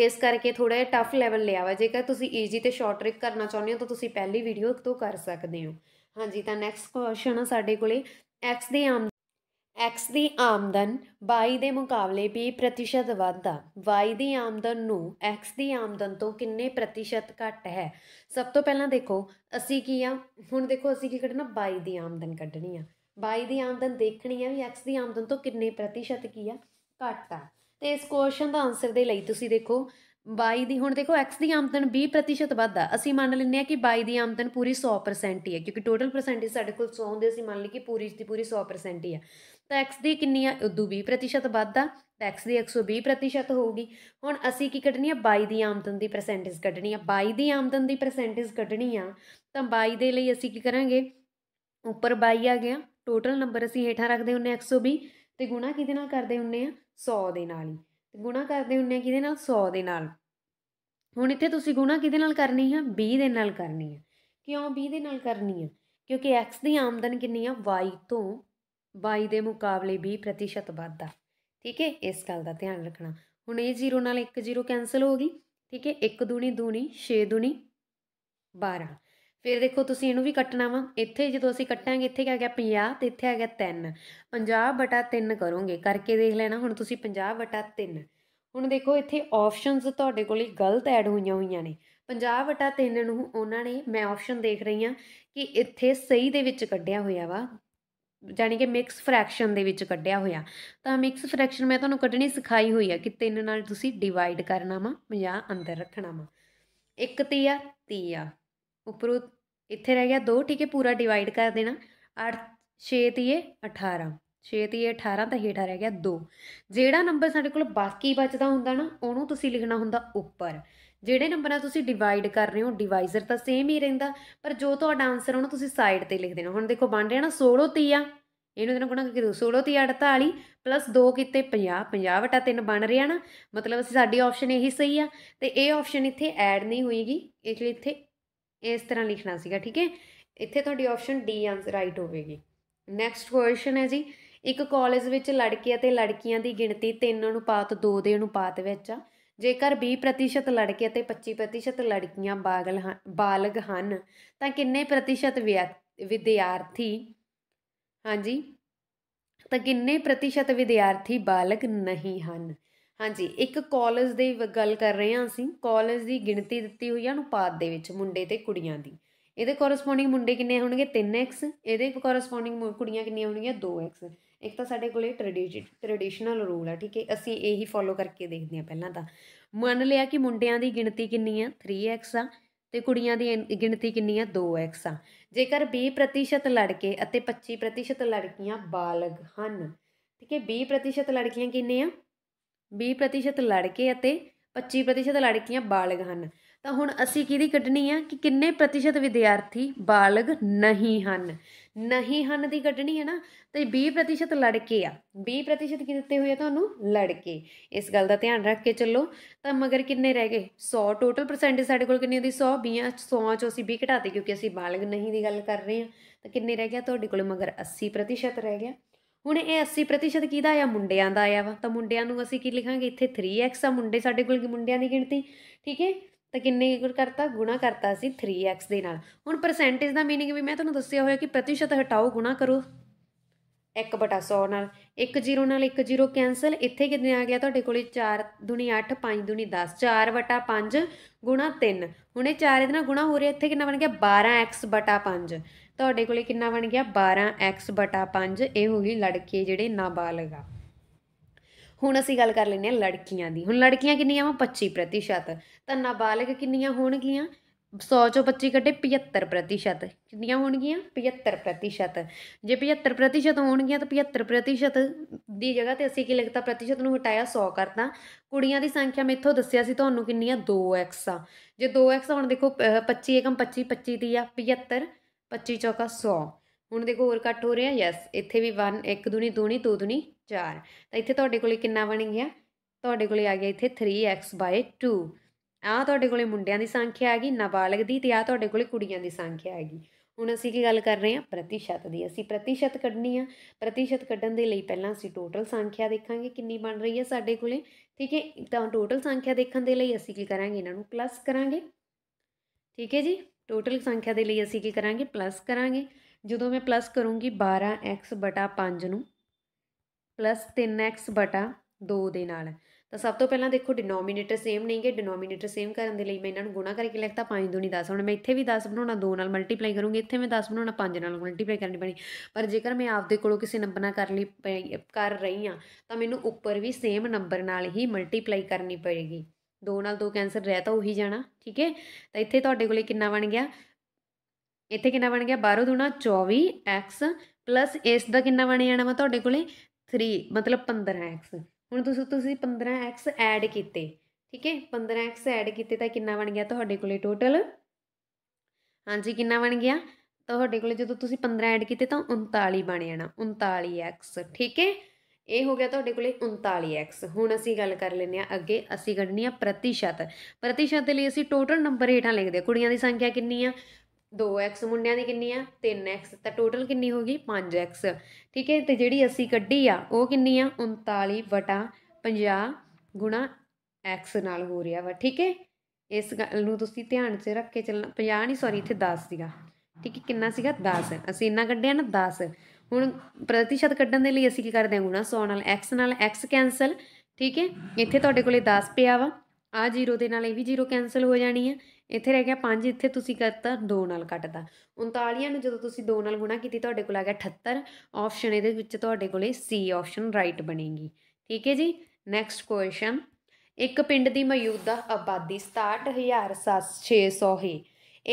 ਇਸ ਕਰਕੇ ਥੋੜਾ ਜਿਹਾ ਟਫ ਲੈਵਲ ਲਿਆ ਵਾ ਜੇਕਰ ਤੁਸੀਂ ਈਜ਼ੀ ਤੇ ਸ਼ਾਰਟ ਟ੍ਰਿਕ ਕਰਨਾ ਚਾਹੁੰਦੇ ਹੋ ਤਾਂ ਤੁਸੀਂ ਪਹਿਲੀ ਵੀਡੀਓ ਤੋਂ ਕਰ ਸਕਦੇ ਹੋ ਹਾਂਜੀ ਤਾਂ ਨੈਕਸਟ ਕੁਐਸਚਨ ਆ ਸਾਡੇ ਕੋਲੇ ਐਕਸ ਦੇ ਆਮ ਐਕਸ ਦੀ ਆਮਦਨ 22 ਦੇ ਮੁਕਾਬਲੇ 20% ਵਾਧਾ y ਦੀ ਆਮਦਨ ਨੂੰ x ਦੀ ਆਮਦਨ ਤੋਂ ਕਿੰਨੇ ਪ੍ਰਤੀਸ਼ਤ ਘੱਟ ਹੈ ਸਭ ਤੋਂ ਪਹਿਲਾਂ ਦੇਖੋ ਅਸੀਂ ਕੀ ਆ ਹੁਣ ਦੇਖੋ ਅਸੀਂ ਕੀ ਕੱਢਣਾ 22 ਦੀ ਆਮਦਨ ਕੱਢਣੀ ਆ 22 ਦੀ ਆਮਦਨ ਦੇਖਣੀ ਆ ਵੀ x ਦੀ ਆਮਦਨ ਤੋਂ ਕਿੰਨੇ ਪ੍ਰਤੀਸ਼ਤ ਕੀ ਆ ਘੱਟ ਆ ਤੇ ਇਸ ਕੁਐਸਚਨ ਦਾ ਆਨਸਰ ਦੇ ਲਈ ਤੁਸੀਂ ਦੇਖੋ 22 ਦੀ ਹੁਣ ਦੇਖੋ x ਦੀ ਆਮਦਨ 20% ਵੱਧ ਅਸੀਂ ਮੰਨ ਲੈਂਦੇ ਆ ਕਿ 22 ਦੀ ਆਮਦਨ ਪੂਰੀ 100% ਹੀ ਹੈ ਕਿਉਂਕਿ ਟੋਟਲ ਪਰਸੈਂਟੇਜ ਸਾਡੇ ਕੋਲ 100 ਹੁੰਦੇ ਅਸੀਂ ਮੰਨ ਲਈ ਕਿ ਪੂਰੀ ਦੀ ਪੂਰੀ 100% ਹੀ ਆ ਟੈਕਸ ਦੀ ਕਿੰਨੀ ਆ ਉਦੋਂ 20% ਵੱਧਦਾ ਟੈਕਸ ਦੀ 120% ਹੋਊਗੀ ਹੁਣ ਅਸੀਂ ਕੀ ਕੱਢਣੀ ਆ 22 ਦੀ ਆਮਦਨ ਦੀ ਪਰਸੈਂਟੇਜ ਕੱਢਣੀ ਆ 22 ਦੀ ਆਮਦਨ ਦੀ ਪਰਸੈਂਟੇਜ ਕੱਢਣੀ ਆ ਤਾਂ 22 ਦੇ ਲਈ ਅਸੀਂ ਕੀ ਕਰਾਂਗੇ ਉੱਪਰ 22 ਆ ਗਿਆ ਟੋਟਲ ਨੰਬਰ ਅਸੀਂ ਹੇਠਾਂ ਰੱਖਦੇ ਹੁੰਨੇ 120 ਤੇ ਗੁਣਾ ਕਿਹਦੇ ਨਾਲ ਕਰਦੇ ਹੁੰਨੇ ਆ 100 ਦੇ ਨਾਲ ਹੀ ਤੇ ਗੁਣਾ ਕਰਦੇ ਹੁੰਨੇ ਆ ਕਿਹਦੇ ਨਾਲ 100 ਦੇ ਨਾਲ ਹੁਣ ਇੱਥੇ ਤੁਸੀਂ ਗੁਣਾ ਕਿਹਦੇ ਨਾਲ ਕਰਨੀ ਆ 20 ਦੇ ਨਾਲ ਕਰਨੀ ਆ ਕਿਉਂ 20 ਦੇ ਨਾਲ ਕਰਨੀ ਆ ਕਿਉਂਕਿ x ਦੀ ਆਮਦਨ ਕਿੰਨੀ ਆ y ਤੋਂ 22 ਦੇ ਮੁਕਾਬਲੇ 20% ਵਾਧਾ ਠੀਕ ਹੈ ਇਸ ਗੱਲ ਦਾ ਧਿਆਨ ਰੱਖਣਾ ਹੁਣ ਇਹ ਜ਼ੀਰੋ ਨਾਲ ਇੱਕ ਜ਼ੀਰੋ ਕੈਨਸਲ ਹੋ ਗਈ ਠੀਕ ਹੈ 1 ਦੂਣੀ ਦੂਣੀ 6 ਦੂਣੀ 12 ਫਿਰ ਦੇਖੋ ਤੁਸੀਂ ਇਹਨੂੰ ਵੀ ਕੱਟਣਾ ਵਾ ਇੱਥੇ ਜਦੋਂ ਅਸੀਂ ਕੱਟਾਂਗੇ ਇੱਥੇ ਆ ਗਿਆ 50 ਤੇ ਇੱਥੇ ਆ ਗਿਆ 3 50 3 ਕਰੋਗੇ ਕਰਕੇ ਦੇਖ ਲੈਣਾ ਹੁਣ ਤੁਸੀਂ 50 3 ਹੁਣ ਦੇਖੋ ਇੱਥੇ ਆਪਸ਼ਨਸ ਤੁਹਾਡੇ ਕੋਲ ਗਲਤ ਐਡ ਹੋਈਆਂ ਹੋਈਆਂ ਨੇ 50 3 ਨੂੰ ਉਹਨਾਂ ਨੇ ਮੈਂ ਆਪਸ਼ਨ ਦੇਖ ਰਹੀ ਹਾਂ ਕਿ ਇੱਥੇ ਸਹੀ ਦੇ ਵਿੱਚ ਕੱਢਿਆ ਹੋਇਆ ਵਾ ਜਾਨੀ ਕਿ ਮਿਕਸ ਫ੍ਰੈਕਸ਼ਨ ਦੇ ਵਿੱਚ ਕੱਢਿਆ ਹੋਇਆ ਤਾਂ ਮਿਕਸ ਫ੍ਰੈਕਸ਼ਨ ਮੈਂ ਤੁਹਾਨੂੰ ਕੱਢਣੀ ਸਿਖਾਈ ਹੋਈ ਆ ਕਿ ਤਿੰਨ ਨਾਲ ਤੁਸੀਂ ਡਿਵਾਈਡ ਕਰਨਾ ਵਾ 50 ਅੰਦਰ ਰੱਖਣਾ ਵਾ 1 ਤੇ ਆ 30 ਆ ਉਪਰੋਂ ਇੱਥੇ ਰਹਿ ਗਿਆ 2 ਠੀਕ ਹੈ ਪੂਰਾ ਡਿਵਾਈਡ ਕਰ ਦੇਣਾ 8 6 ਤੀਏ 18 6 ਤੀਏ 18 ਤਾਂ ਹੇਠਾਂ ਰਹਿ ਗਿਆ 2 ਜਿਹੜਾ ਨੰਬਰ ਸਾਡੇ ਕੋਲ ਬਾਕੀ ਬਚਦਾ ਹੁੰਦਾ ਨਾ ਉਹਨੂੰ ਤੁਸੀਂ ਲਿਖਣਾ ਹੁੰਦਾ ਉੱਪਰ ਜਿਹੜੇ ਨੰਬਰਾਂ ਤੁਸੀਂ ਡਿਵਾਈਡ ਕਰ ਰਹੇ ਹੋ ਡਿਵਾਈਜ਼ਰ ਤਾਂ ਸੇਮ ਹੀ ਰਹਿੰਦਾ ਪਰ ਜੋ ਤੁਹਾਡਾ ਆਨਸਰ ਉਹਨੂੰ ਤੁਸੀਂ ਸਾਈਡ ਤੇ ਲਿਖ ਦੇਣਾ ਹੁਣ ਦੇਖੋ ਵੰਡ ਰਿਹਾ ਨਾ 16 ਆ ਇਹਨੂੰ ਇਹਨਾਂ ਗੁਣਾ ਕਰਕੇ 16 ਤੇ 48 ਪਲੱਸ 2 ਕਿਤੇ 50 50 ਵਟਾ 3 ਬਣ ਰਿਹਾ ਨਾ ਮਤਲਬ ਅਸੀਂ ਸਾਡੀ ਆਪਸ਼ਨ ਇਹੀ ਸਹੀ ਆ ਤੇ ਇਹ ਆਪਸ਼ਨ ਇੱਥੇ ਐਡ ਨਹੀਂ ਹੋਏਗੀ ਇਸ ਲਈ ਇੱਥੇ ਇਸ ਤਰ੍ਹਾਂ ਲਿਖਣਾ ਸੀਗਾ ਠੀਕ ਹੈ ਇੱਥੇ ਤੁਹਾਡੀ ਆਪਸ਼ਨ ਡੀ ਆਨਸਰ ਰਾਈਟ ਹੋਵੇਗੀ ਨੈਕਸਟ ਕੁਐਸਚਨ ਹੈ ਜੀ ਇੱਕ ਕਾਲਜ ਵਿੱਚ ਲੜਕੇ ਅਤੇ ਲੜਕੀਆਂ ਦੀ ਗਿਣਤੀ 3 ਅਨੁਪਾਤ 2 ਦੇ ਅਨੁਪਾਤ ਵਿੱਚ ਆ ਜੇਕਰ 20% ਲੜਕੇ ਅਤੇ 25% ਲੜਕੀਆਂ ਬਾਗਲ ਬਾਲਗ ਹਨ ਤਾਂ ਕਿੰਨੇ ਪ੍ਰਤੀਸ਼ਤ ਵਿਦਿਆਰਥੀ ਹਾਂਜੀ ਤਾਂ ਕਿੰਨੇ ਪ੍ਰਤੀਸ਼ਤ ਵਿਦਿਆਰਥੀ ਬਾਲਗ ਨਹੀਂ ਹਨ ਹਾਂਜੀ ਇੱਕ ਕਾਲਜ ਦੇ ਗੱਲ ਕਰ ਰਹੇ ਹਾਂ ਅਸੀਂ ਕਾਲਜ ਦੀ ਗਿਣਤੀ ਦਿੱਤੀ ਹੋਈ ਹੈ ਅਨੁਪਾਤ ਦੇ ਵਿੱਚ ਮੁੰਡੇ ਤੇ ਕੁੜੀਆਂ ਦੀ ਇਹਦੇ ਕੋਰਸਪੋਂਡਿੰਗ ਮੁੰਡੇ ਕਿੰਨੇ ਹੋਣਗੇ 3x ਇਹਦੇ ਕੋਰਸਪੋਂਡਿੰਗ ਕੁੜੀਆਂ ਕਿੰਨੀਆਂ ਹੋਣਗੀਆਂ 2x ਇੱਕ ਤਾਂ ਸਾਡੇ ਕੋਲੇ ਟ੍ਰੈਡੀਸ਼ਨਲ ਰੂਲ ਆ ਠੀਕ ਹੈ ਅਸੀਂ ਇਹੀ ਫੋਲੋ ਕਰਕੇ ਦੇਖਦੇ ਹਾਂ ਪਹਿਲਾਂ ਤਾਂ ਮੰਨ ਲਿਆ ਕਿ ਮੁੰਡਿਆਂ ਦੀ ਗਿਣਤੀ ਕਿੰਨੀ ਆ 3x ਆ ਤੇ ਕੁੜੀਆਂ ਦੀ ਗਿਣਤੀ ਕਿੰਨੀ ਆ 2x ਆ ਜੇਕਰ 20% ਲੜਕੇ ਅਤੇ 25% ਲੜਕੀਆਂ ਬਾਲਗ ਹਨ ਠੀਕ ਹੈ 20% ਲੜਕੀਆਂ ਕਿੰਨੇ ਆ 20% ਲੜਕੇ ਅਤੇ 25% ਲੜਕੀਆਂ ਬਾਲਗ ਹਨ ਤਾਂ ਹੁਣ ਅਸੀਂ ਕਿਹਦੀ ਕੱਢਣੀ ਆ ਕਿ ਕਿੰਨੇ ਪ੍ਰਤੀਸ਼ਤ ਵਿਦਿਆਰਥੀ ਬਾਲਗ ਨਹੀਂ ਹਨ ਨਹੀਂ ਹਨ ਦੀ ਕੱਢਣੀ ਹੈ ਨਾ ਤੇ 20 ਪ੍ਰਤੀਸ਼ਤ ਲੜਕੇ ਆ 20 ਪ੍ਰਤੀਸ਼ਤ ਕੀ ਦਿੱਤੇ ਹੋਏ ਆ ਤੁਹਾਨੂੰ ਲੜਕੇ ਇਸ ਗੱਲ ਦਾ ਧਿਆਨ ਰੱਖ ਕੇ ਚੱਲੋ ਤਾਂ ਮਗਰ ਕਿੰਨੇ ਰਹਿ ਗਏ 100 ਟੋਟਲ ਪਰਸੈਂਟੇਜ ਸਾਡੇ ਕੋਲ ਕਿੰਨੀ ਹੁੰਦੀ 100 20 100 ਚੋਂ ਅਸੀਂ 20 ਘਟਾਤੇ ਕਿਉਂਕਿ ਅਸੀਂ ਬਾਲਗ ਨਹੀਂ ਦੀ ਗੱਲ ਕਰ ਰਹੇ ਆ ਤਾਂ ਕਿੰਨੇ ਰਹਿ ਗਿਆ ਤੁਹਾਡੇ ਕੋਲ ਮਗਰ 80% ਰਹਿ ਗਿਆ ਹੁਣ ਇਹ 80% ਕਿਹਦਾ ਆ ਮੁੰਡਿਆਂ ਦਾ ਆ ਵਾ ਤਾਂ ਮੁੰਡਿਆਂ ਨੂੰ ਅਸੀਂ ਕੀ ਲਿਖਾਂਗੇ ਇੱਥੇ 3x ਆ ਮੁੰਡੇ ਸਾਡੇ ਕੋਲ ਕਿ ਮੁੰਡਿਆਂ ਦੀ ਗਿਣਤੀ ਠੀਕ ਹੈ ਤਾਂ ਕਿੰਨੇ ਕਰਤਾ ਗੁਣਾ ਕਰਤਾ ਸੀ 3x ਦੇ ਨਾਲ ਹੁਣ ਪਰਸੈਂਟੇਜ ਦਾ मीनिंग ਵੀ ਮੈਂ ਤੁਹਾਨੂੰ ਦੱਸਿਆ ਹੋਇਆ ਕਿ ਪ੍ਰਤੀਸ਼ਤ ਹਟਾਓ ਗੁਣਾ ਕਰੋ 1/100 ਨਾਲ 1 0 ਨਾਲ 1 0 ਕੈਨਸਲ ਇੱਥੇ ਕਿੰਨੇ ਆ ਗਿਆ ਤੁਹਾਡੇ ਕੋਲੇ 4 ਦੁਨੀ 8 5 ਦੁਨੀ 10 4 5 ਗੁਣਾ 3 ਹੁਣ ਇਹ 4 ਇਹਦੇ ਨਾਲ ਗੁਣਾ ਹੋ ਰਿਹਾ ਇੱਥੇ ਕਿੰਨਾ ਬਣ ਗਿਆ 12x 5 ਤੁਹਾਡੇ ਕੋਲੇ ਕਿੰਨਾ ਬਣ ਗਿਆ 12x 5 ਇਹ ਹੋ ਗਈ ਲੜਕੇ ਜਿਹੜੇ ਨਾਬਾਲਗਾ ਹੁਣ ਅਸੀਂ ਗੱਲ ਕਰ ਲੈਂਦੇ ਆ ਲੜਕੀਆਂ ਦੀ ਹੁਣ ਲੜਕੀਆਂ ਕਿੰਨੀਆਂ ਵਾ 25% ਤਾਂ ਨਾਬਾਲਗ ਕਿੰਨੀਆਂ ਹੋਣਗੀਆਂ 100 ਚੋਂ 25 ਕੱਢੇ 75% ਕਿੰਨੀਆਂ ਹੋਣਗੀਆਂ 75% ਜੇ 75% ਹੋਣਗੀਆਂ ਤਾਂ 75% ਦੀ ਜਗ੍ਹਾ ਤੇ ਅਸੀਂ ਕੀ ਲਿਖਤਾ ਪ੍ਰਤੀਸ਼ਤ ਨੂੰ ਹਟਾਇਆ 100 ਕਰਤਾ ਕੁੜੀਆਂ ਦੀ ਸੰਖਿਆ ਮੈਥੋਂ ਦੱਸਿਆ ਸੀ ਤੁਹਾਨੂੰ ਕਿੰਨੀਆਂ 2x ਆ ਜੇ 2x ਹੁਣ ਦੇਖੋ 25 25 25 ਦੀ ਆ 75 25 ਚੌਕਾ 100 ਹੁਣ ਦੇਖੋ ਹੋਰ ਕੱਟ ਹੋ ਰਿਹਾ ਯੈਸ ਇੱਥੇ ਵੀ 1 1 ਦੂਣੀ 2 2 ਦੂਣੀ 4 ਤਾਂ ਇੱਥੇ ਤੁਹਾਡੇ ਕੋਲੇ ਕਿੰਨਾ ਬਣ ਗਿਆ ਤੁਹਾਡੇ ਕੋਲੇ ਆ ਗਿਆ ਇੱਥੇ 3x 2 ਆ ਤੁਹਾਡੇ ਕੋਲੇ ਮੁੰਡਿਆਂ ਦੀ ਸੰਖਿਆ ਆ ਗਈ ਨਾਬਾਲਗ ਦੀ ਤੇ ਆ ਤੁਹਾਡੇ ਕੋਲੇ ਕੁੜੀਆਂ ਦੀ ਸੰਖਿਆ ਆ ਗਈ ਹੁਣ ਅਸੀਂ ਕੀ ਗੱਲ ਕਰ ਰਹੇ ਹਾਂ ਪ੍ਰਤੀਸ਼ਤ ਦੀ ਅਸੀਂ ਪ੍ਰਤੀਸ਼ਤ ਕੱਢਣੀ ਆ ਪ੍ਰਤੀਸ਼ਤ ਕੱਢਣ ਦੇ ਲਈ ਪਹਿਲਾਂ ਅਸੀਂ ਟੋਟਲ ਸੰਖਿਆ ਦੇਖਾਂਗੇ ਕਿੰਨੀ ਬਣ ਰਹੀ ਹੈ ਸਾਡੇ ਕੋਲੇ ਠੀਕ ਹੈ ਤਾਂ ਟੋਟਲ ਸੰਖਿਆ ਦੇਖਣ ਦੇ ਲਈ ਅਸੀਂ ਕੀ ਕਰਾਂਗੇ ਇਹਨਾਂ ਨੂੰ ਪਲੱਸ ਕਰਾਂਗੇ ਠੀਕ ਹੈ ਜੀ ਟੋਟਲ ਸੰਖਿਆ ਦੇ ਲਈ ਅਸੀਂ ਕੀ ਕਰਾਂਗੇ ਪਲੱਸ ਕਰਾਂਗੇ ਜਦੋਂ ਮੈਂ ਪਲੱਸ ਕਰੂੰਗੀ 12x 5 ਨੂੰ ਪਲੱਸ 3x 2 ਦੇ ਨਾਲ ਤਾਂ ਸਭ ਤੋਂ ਪਹਿਲਾਂ ਦੇਖੋ ਡਿਨੋਮੀਨੇਟਰ ਸੇਮ ਨਹੀਂਗੇ ਡਿਨੋਮੀਨੇਟਰ ਸੇਮ ਕਰਨ ਦੇ ਲਈ ਮੈਂ ਇਹਨਾਂ ਨੂੰ ਗੁਣਾ ਕਰਕੇ ਲਿਖਤਾ 5 ਦੂਣੀ 10 ਹੁਣ ਮੈਂ ਇੱਥੇ ਵੀ 10 ਬਣਾਉਣਾ 2 ਨਾਲ ਮਲਟੀਪਲਾਈ ਕਰੂੰਗੀ ਇੱਥੇ ਮੈਂ 10 ਬਣਾਉਣਾ 5 ਨਾਲ ਮਲਟੀਪਲਾਈ ਕਰਨੀ ਪੈਣੀ ਪਰ ਜੇਕਰ ਮੈਂ ਆਪਦੇ ਕੋਲੋਂ ਕਿਸੇ ਨੰਬਰ ਨਾਲ ਕਰ ਲਈ ਕਰ ਰਹੀ ਆ ਤਾਂ ਮੈਨੂੰ ਉੱਪਰ ਵੀ ਸੇਮ ਨੰਬਰ ਨਾਲ ਹੀ ਮਲਟੀਪਲਾਈ ਕਰਨੀ ਪਏਗੀ 2 ਨਾਲ 2 ਕੈਂਸਲ ਰਹਿ ਤਾਂ ਉਹੀ ਜਾਣਾ ਠੀਕ ਹੈ ਤਾਂ ਇੱਥੇ ਤੁਹਾਡੇ ਕੋਲੇ ਕਿੰਨਾ ਬਣ ਗਿਆ ਇੱਥੇ ਕਿੰਨਾ ਬਣ ਗਿਆ 12 ਦੂਣਾ 24x ਪਲੱਸ ਇਸ ਦਾ ਕਿੰਨਾ ਬਣ ਜਾਣਾ ਵਾ ਤੁਹਾਡੇ ਕੋਲੇ 3 ਮਤਲਬ 15x ਹੁਣ ਤੁਸੀਂ ਤੁਸੀਂ 15x ਐਡ ਕੀਤੇ ਠੀਕ ਹੈ 15x ਐਡ ਕੀਤੇ ਤਾਂ ਕਿੰਨਾ ਬਣ ਗਿਆ ਤੁਹਾਡੇ ਕੋਲੇ ਟੋਟਲ ਹਾਂਜੀ ਕਿੰਨਾ ਬਣ ਗਿਆ ਤੁਹਾਡੇ ਕੋਲੇ ਜਦੋਂ ਤੁਸੀਂ 15 ਐਡ ਕੀਤੇ ਤਾਂ 39 ਬਣ ਜਾਣਾ 39x ਠੀਕ ਹੈ ਇਹ ਹੋ ਗਿਆ ਤੁਹਾਡੇ ਕੋਲੇ 39x ਹੁਣ ਅਸੀਂ ਗੱਲ ਕਰ ਲੈਨੇ ਆ ਅੱਗੇ ਅਸੀਂ ਕੱਢਣੀ ਆ ਪ੍ਰਤੀਸ਼ਤ ਪ੍ਰਤੀਸ਼ਤ ਦੇ ਲਈ ਅਸੀਂ ਟੋਟਲ ਨੰਬਰ ਹੇਠਾਂ ਲਿਖਦੇ ਆ ਕੁੜੀਆਂ ਦੀ ਸੰਖਿਆ ਕਿੰਨੀ ਆ 2x ਮੁੰਡਿਆਂ ਦੀ ਕਿੰਨੀ ਆ 3x ਤਾਂ ਟੋਟਲ ਕਿੰਨੀ ਹੋ ਗਈ 5x ਠੀਕ ਹੈ ਤੇ ਜਿਹੜੀ ਅਸੀਂ ਕੱਢੀ ਆ ਉਹ ਕਿੰਨੀ ਆ 39 ਵਟਾ 50 ਗੁਣਾ x ਨਾਲ ਹੋ ਰਿਹਾ ਵਾ ਠੀਕ ਹੈ ਇਸ ਗੱਲ ਨੂੰ ਤੁਸੀਂ ਧਿਆਨ 'ਚ ਰੱਖ ਕੇ ਚੱਲਣਾ 50 ਨਹੀਂ ਸੌਰੀ ਇੱਥੇ 10 ਸੀਗਾ ਠੀਕ ਹੈ ਕਿੰਨਾ ਸੀਗਾ 10 ਅਸੀਂ ਇੰਨਾ ਕੱਢਿਆ ਨਾ 10 ਹੁਣ ਪ੍ਰਤੀਸ਼ਤ ਕੱਢਣ ਦੇ ਲਈ ਅਸੀਂ ਕੀ ਕਰਦੇ ਹਾਂ ਗੁਣਾ 100 ਨਾਲ x ਨਾਲ x ਕੈਨਸਲ ਠੀਕ ਹੈ ਇੱਥੇ ਤੁਹਾਡੇ ਕੋਲੇ 10 ਪਿਆ ਵਾ ਆ 0 ਦੇ ਨਾਲ ਇਹ ਵੀ 0 ਕੈਨਸਲ ਹੋ ਜਾਣੀ ਹੈ ਇੱਥੇ ਰਹਿ ਗਿਆ 5 ਇੱਥੇ ਤੁਸੀਂ ਕਰਤਾ 2 ਨਾਲ ਕੱਟਦਾ 39 ਨੂੰ ਜਦੋਂ ਤੁਸੀਂ 2 ਨਾਲ ਗੁਣਾ ਕੀਤੀ ਤੁਹਾਡੇ ਕੋਲ ਆ ਗਿਆ 78 ਆਪਸ਼ਨ ਇਹਦੇ ਵਿੱਚ ਤੁਹਾਡੇ ਕੋਲੇ ਸੀ ਆਪਸ਼ਨ ਰਾਈਟ ਬਣੇਗੀ ਠੀਕ ਹੈ ਜੀ ਨੈਕਸਟ ਕੁਐਸਚਨ ਇੱਕ ਪਿੰਡ ਦੀ ਮੌਜੂਦਾ ਆਬਾਦੀ 67600 ਹੈ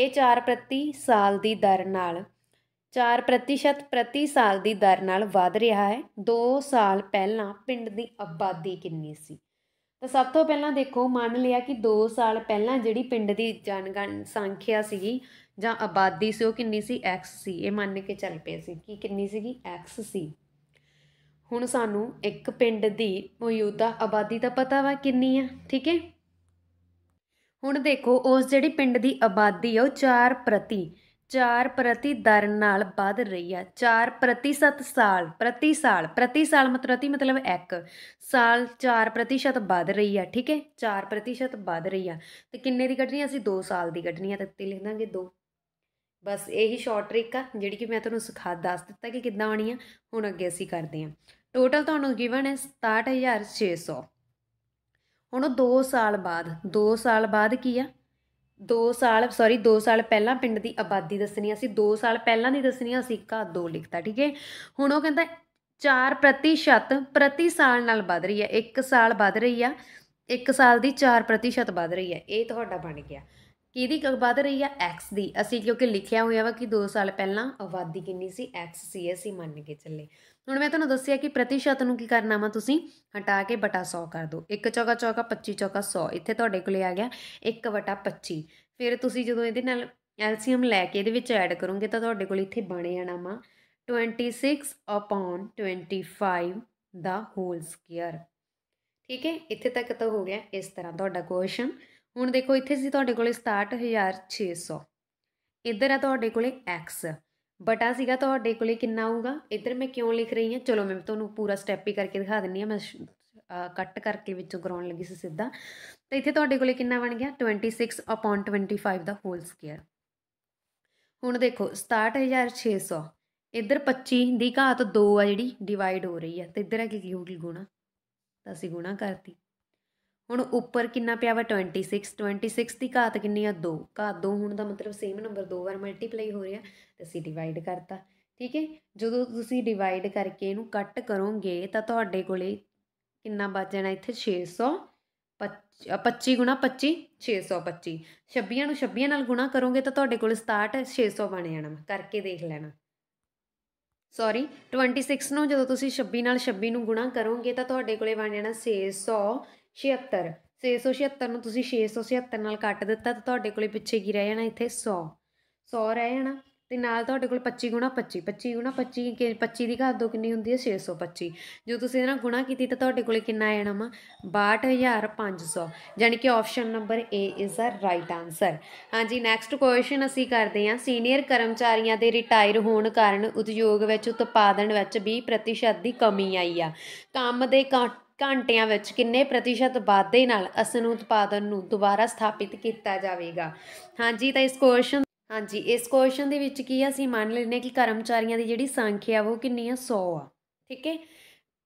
ਇਹ 4 ਪ੍ਰਤੀ ਸਾਲ ਦੀ ਦਰ ਨਾਲ 4% ਪ੍ਰਤੀ ਸਾਲ ਦੀ ਦਰ ਨਾਲ ਵਧ ਰਿਹਾ ਹੈ 2 ਸਾਲ ਪਹਿਲਾਂ ਪਿੰਡ ਦੀ ਆਬਾਦੀ ਕਿੰਨੀ ਸੀ ਤਾਂ ਸਭ ਤੋਂ ਪਹਿਲਾਂ ਦੇਖੋ ਮੰਨ ਲਿਆ ਕਿ 2 ਸਾਲ ਪਹਿਲਾਂ ਜਿਹੜੀ ਪਿੰਡ ਦੀ ਜਨਗਣ ਸੰਖਿਆ ਸੀਗੀ ਜਾਂ ਆਬਾਦੀ ਸੀ ਉਹ ਕਿੰਨੀ ਸੀ x ਸੀ ਇਹ ਮੰਨ ਕੇ ਚੱਲ ਪਏ ਸੀ ਕਿ ਕਿੰਨੀ ਸੀਗੀ x ਸੀ ਹੁਣ ਸਾਨੂੰ ਇੱਕ ਪਿੰਡ ਦੀ ਮੌਜੂਦਾ ਆਬਾਦੀ ਦਾ ਪਤਾ ਵਾ ਕਿੰਨੀ ਆ ਠੀਕ ਹੈ ਹੁਣ ਦੇਖੋ ਉਸ ਜਿਹੜੀ ਪਿੰਡ ਦੀ ਆਬਾਦੀ ਆ ਉਹ 4 ਪ੍ਰਤੀ 4 ਪ੍ਰਤੀ ਦਰ ਨਾਲ ਵੱਧ ਰਹੀ ਆ 4 ਪ੍ਰਤੀਸ਼ਤ ਸਾਲ ਪ੍ਰਤੀ ਸਾਲ ਪ੍ਰਤੀ ਸਾਲ ਮਤਲਬ ਮਤਲਬ 1 ਸਾਲ 4 ਪ੍ਰਤੀਸ਼ਤ ਵੱਧ ਰਹੀ ਆ ਠੀਕ ਹੈ 4 ਪ੍ਰਤੀਸ਼ਤ ਵੱਧ ਰਹੀ ਆ ਤੇ ਕਿੰਨੇ ਦੀ ਕੱਢਣੀ ਅਸੀਂ 2 ਸਾਲ ਦੀ ਕੱਢਣੀ ਆ ਤੇ ਲਿਖ ਦਾਂਗੇ 2 ਬਸ ਇਹੀ ਸ਼ਾਰਟ ਟ੍ਰਿਕ ਆ ਜਿਹੜੀ ਕਿ ਮੈਂ ਤੁਹਾਨੂੰ ਸਿਖਾ ਦੱਸ ਦਿੱਤਾ ਕਿ ਕਿੱਦਾਂ ਆਣੀ ਆ ਹੁਣ ਅੱਗੇ ਅਸੀਂ ਕਰਦੇ ਆ ਟੋਟਲ ਤੁਹਾਨੂੰ ਗਿਵਨ ਹੈ 67600 ਹੁਣ 2 ਸਾਲ ਬਾਅਦ 2 ਸਾਲ ਬਾਅਦ ਕੀ ਆ 2 ਸਾਲ ਸੌਰੀ 2 ਸਾਲ ਪਹਿਲਾਂ ਪਿੰਡ ਦੀ ਆਬਾਦੀ ਦੱਸਣੀ ਸੀ 2 ਸਾਲ ਪਹਿਲਾਂ ਦੀ ਦੱਸਣੀ ਸੀ ਘਾ 2 ਲਿਖਤਾ ਠੀਕ ਹੈ ਹੁਣ ਉਹ ਕਹਿੰਦਾ 4% ਪ੍ਰਤੀ ਸਾਲ ਨਾਲ ਵਧ ਰਹੀ ਹੈ 1 ਸਾਲ ਵਧ ਰਹੀ ਆ 1 ਸਾਲ ਦੀ 4% ਵਧ ਰਹੀ ਹੈ ਇਹ ਤੁਹਾਡਾ ਬਣ ਗਿਆ ਕਿਹਦੀ ਵਧ ਰਹੀ ਆ x ਦੀ ਅਸੀਂ ਕਿਉਂਕਿ ਲਿਖਿਆ ਹੋਇਆ ਵਾ ਕਿ 2 ਸਾਲ ਪਹਿਲਾਂ ਆਬਾਦੀ ਕਿੰਨੀ ਸੀ x ਸੀ ਅਸੀਂ e ਮੰਨ ਕੇ ਚੱਲੇ ਹੁਣ ਮੈਂ ਤੁਹਾਨੂੰ ਦੱਸਿਆ ਕਿ ਪ੍ਰਤੀਸ਼ਤ ਨੂੰ ਕੀ ਕਰਨਾ ਵਾ ਤੁਸੀਂ ਹਟਾ ਕੇ ਬਟਾ 100 ਕਰ ਦਿਓ 1 ਚੌਕਾ ਚੌਕਾ 25 ਚੌਕਾ 100 ਇੱਥੇ ਤੁਹਾਡੇ ਕੋਲੇ ਆ ਗਿਆ 1 ਵਟਾ 25 ਫਿਰ ਤੁਸੀਂ ਜਦੋਂ ਇਹਦੇ ਨਾਲ ਐਲਸੀਐਮ ਲੈ ਕੇ ਇਹਦੇ ਵਿੱਚ ਐਡ ਕਰੋਗੇ ਤਾਂ ਤੁਹਾਡੇ ਕੋਲ ਇੱਥੇ ਬਣ ਜਾਣਾ ਵਾ 26 ਅਪਨ 25 ਦਾ ਹੋਲ ਸਕੁਅਰ ਠੀਕ ਹੈ ਇੱਥੇ ਤੱਕ ਤਾਂ ਹੋ ਗਿਆ ਇਸ ਤਰ੍ਹਾਂ ਤੁਹਾਡਾ ਕੁਐਸਚਨ ਹੁਣ ਦੇਖੋ ਇੱਥੇ ਸੀ ਤੁਹਾਡੇ ਕੋਲੇ 67600 ਇੱਧਰ ਆ ਤੁਹਾਡੇ ਕੋਲੇ x ਬਟਾ ਸੀਗਾ ਤੁਹਾਡੇ ਕੋਲੇ ਕਿੰਨਾ ਆਊਗਾ ਇੱਧਰ ਮੈਂ ਕਿਉਂ ਲਿਖ ਰਹੀ ਹਾਂ ਚਲੋ ਮੈਂ ਤੁਹਾਨੂੰ ਪੂਰਾ ਸਟੈਪ ਹੀ ਕਰਕੇ ਦਿਖਾ ਦਿੰਨੀ ਆ ਮੈਂ ਕੱਟ ਕਰਕੇ ਵਿੱਚੋਂ ਕਰਾਉਣ ਲੱਗੀ ਸੀ ਸਿੱਧਾ ਤਾਂ ਇੱਥੇ ਤੁਹਾਡੇ ਕੋਲੇ ਕਿੰਨਾ ਬਣ ਗਿਆ 26 ਅਪਨ 25 ਦਾ ਹੋਲ ਸਕੁਅਰ ਹੁਣ ਦੇਖੋ 67600 ਇੱਧਰ 25 ਦੀ ਘਾਤ 2 ਆ ਜਿਹੜੀ ਡਿਵਾਈਡ ਹੋ ਰਹੀ ਆ ਤੇ ਇੱਧਰ ਆ ਕੀ ਹੋਊਗੀ ਗੁਣਾ ਤਾਂ ਅਸੀਂ ਗੁਣਾ ਕਰਤੀ ਹੁਣ ਉੱਪਰ ਕਿੰਨਾ ਪਿਆ ਵਾ 26 26 ਦੀ ਘਾਤ ਕਿੰਨੀ ਆ 2 ਘਾਤ 2 ਹੋਣ ਦਾ ਮਤਲਬ ਸੇਮ ਨੰਬਰ ਦੋ ਵਾਰ ਮਲਟੀਪਲਾਈ ਹੋ ਰਿਹਾ ਤੇ ਅਸੀਂ ਡਿਵਾਈਡ ਕਰਤਾ ਠੀਕ ਹੈ ਜਦੋਂ ਤੁਸੀਂ ਡਿਵਾਈਡ ਕਰਕੇ ਇਹਨੂੰ ਕੱਟ ਕਰੋਗੇ ਤਾਂ ਤੁਹਾਡੇ ਕੋਲੇ ਕਿੰਨਾ ਬਚ ਜਾਣਾ ਇੱਥੇ 600 25 25 625 26 ਨੂੰ 26 ਨਾਲ ਗੁਣਾ ਕਰੋਗੇ ਤਾਂ ਤੁਹਾਡੇ ਕੋਲ 67 600 ਬਣ ਜਾਣਾ ਕਰਕੇ ਦੇਖ ਲੈਣਾ ਸੌਰੀ 26 ਨੂੰ ਜਦੋਂ ਤੁਸੀਂ 26 ਨਾਲ 26 ਨੂੰ ਗੁਣਾ ਕਰੋਗੇ ਤਾਂ ਤੁਹਾਡੇ ਕੋਲੇ ਬਣ ਜਾਣਾ 600 76 676 ਨੂੰ ਤੁਸੀਂ 676 ਨਾਲ ਕੱਟ ਦਿੱਤਾ ਤਾਂ ਤੁਹਾਡੇ ਕੋਲੇ ਪਿੱਛੇ ਕੀ ਰਹਿ ਜਾਣਾ ਇੱਥੇ 100 100 ਰਹਿ ਜਾਣਾ ਤੇ ਨਾਲ ਤੁਹਾਡੇ ਕੋਲ 25 ਗੁਣਾ 25 25 ਗੁਣਾ 25 ਕਿ 25 ਦੀ ਘਾਤ ਦੋ ਕਿੰਨੀ ਹੁੰਦੀ ਹੈ 625 ਜੋ ਤੁਸੀਂ ਇਹਨਾਂ ਨਾਲ ਗੁਣਾ ਕੀਤੀ ਤਾਂ ਤੁਹਾਡੇ ਕੋਲੇ ਕਿੰਨਾ ਆਇਆ ਨਾ 62500 ਯਾਨੀ ਕਿ option number A is a right answer ਹਾਂਜੀ ਨੈਕਸਟ ਕੁਐਸਚਨ ਅਸੀਂ ਕਰਦੇ ਹਾਂ ਸੀਨੀਅਰ ਕਰਮਚਾਰੀਆਂ ਦੇ ਰਿਟਾਇਰ ਹੋਣ ਕਾਰਨ ਉਦਯੋਗ ਵਿੱਚ ਉਤਪਾਦਨ ਵਿੱਚ 20% ਦੀ ਕਮੀ ਆਈ ਆ ਕੰਮ ਦੇ ਘੰਟਿਆਂ ਵਿੱਚ ਕਿੰਨੇ ਪ੍ਰਤੀਸ਼ਤ ਵਾਧੇ ਨਾਲ ਅਸਨ ਉਤਪਾਦਨ ਨੂੰ ਦੁਬਾਰਾ ਸਥਾਪਿਤ ਕੀਤਾ ਜਾਵੇਗਾ ਹਾਂਜੀ ਤਾਂ ਇਸ ਕੁਐਸਚਨ ਹਾਂਜੀ ਇਸ ਕੁਐਸਚਨ ਦੇ ਵਿੱਚ ਕੀ ਅਸੀਂ ਮੰਨ ਲੈਨੇ ਕਿ ਕਰਮਚਾਰੀਆਂ ਦੀ ਜਿਹੜੀ ਸੰਖਿਆ ਉਹ ਕਿੰਨੀ ਆ 100 ਆ ਠੀਕ ਹੈ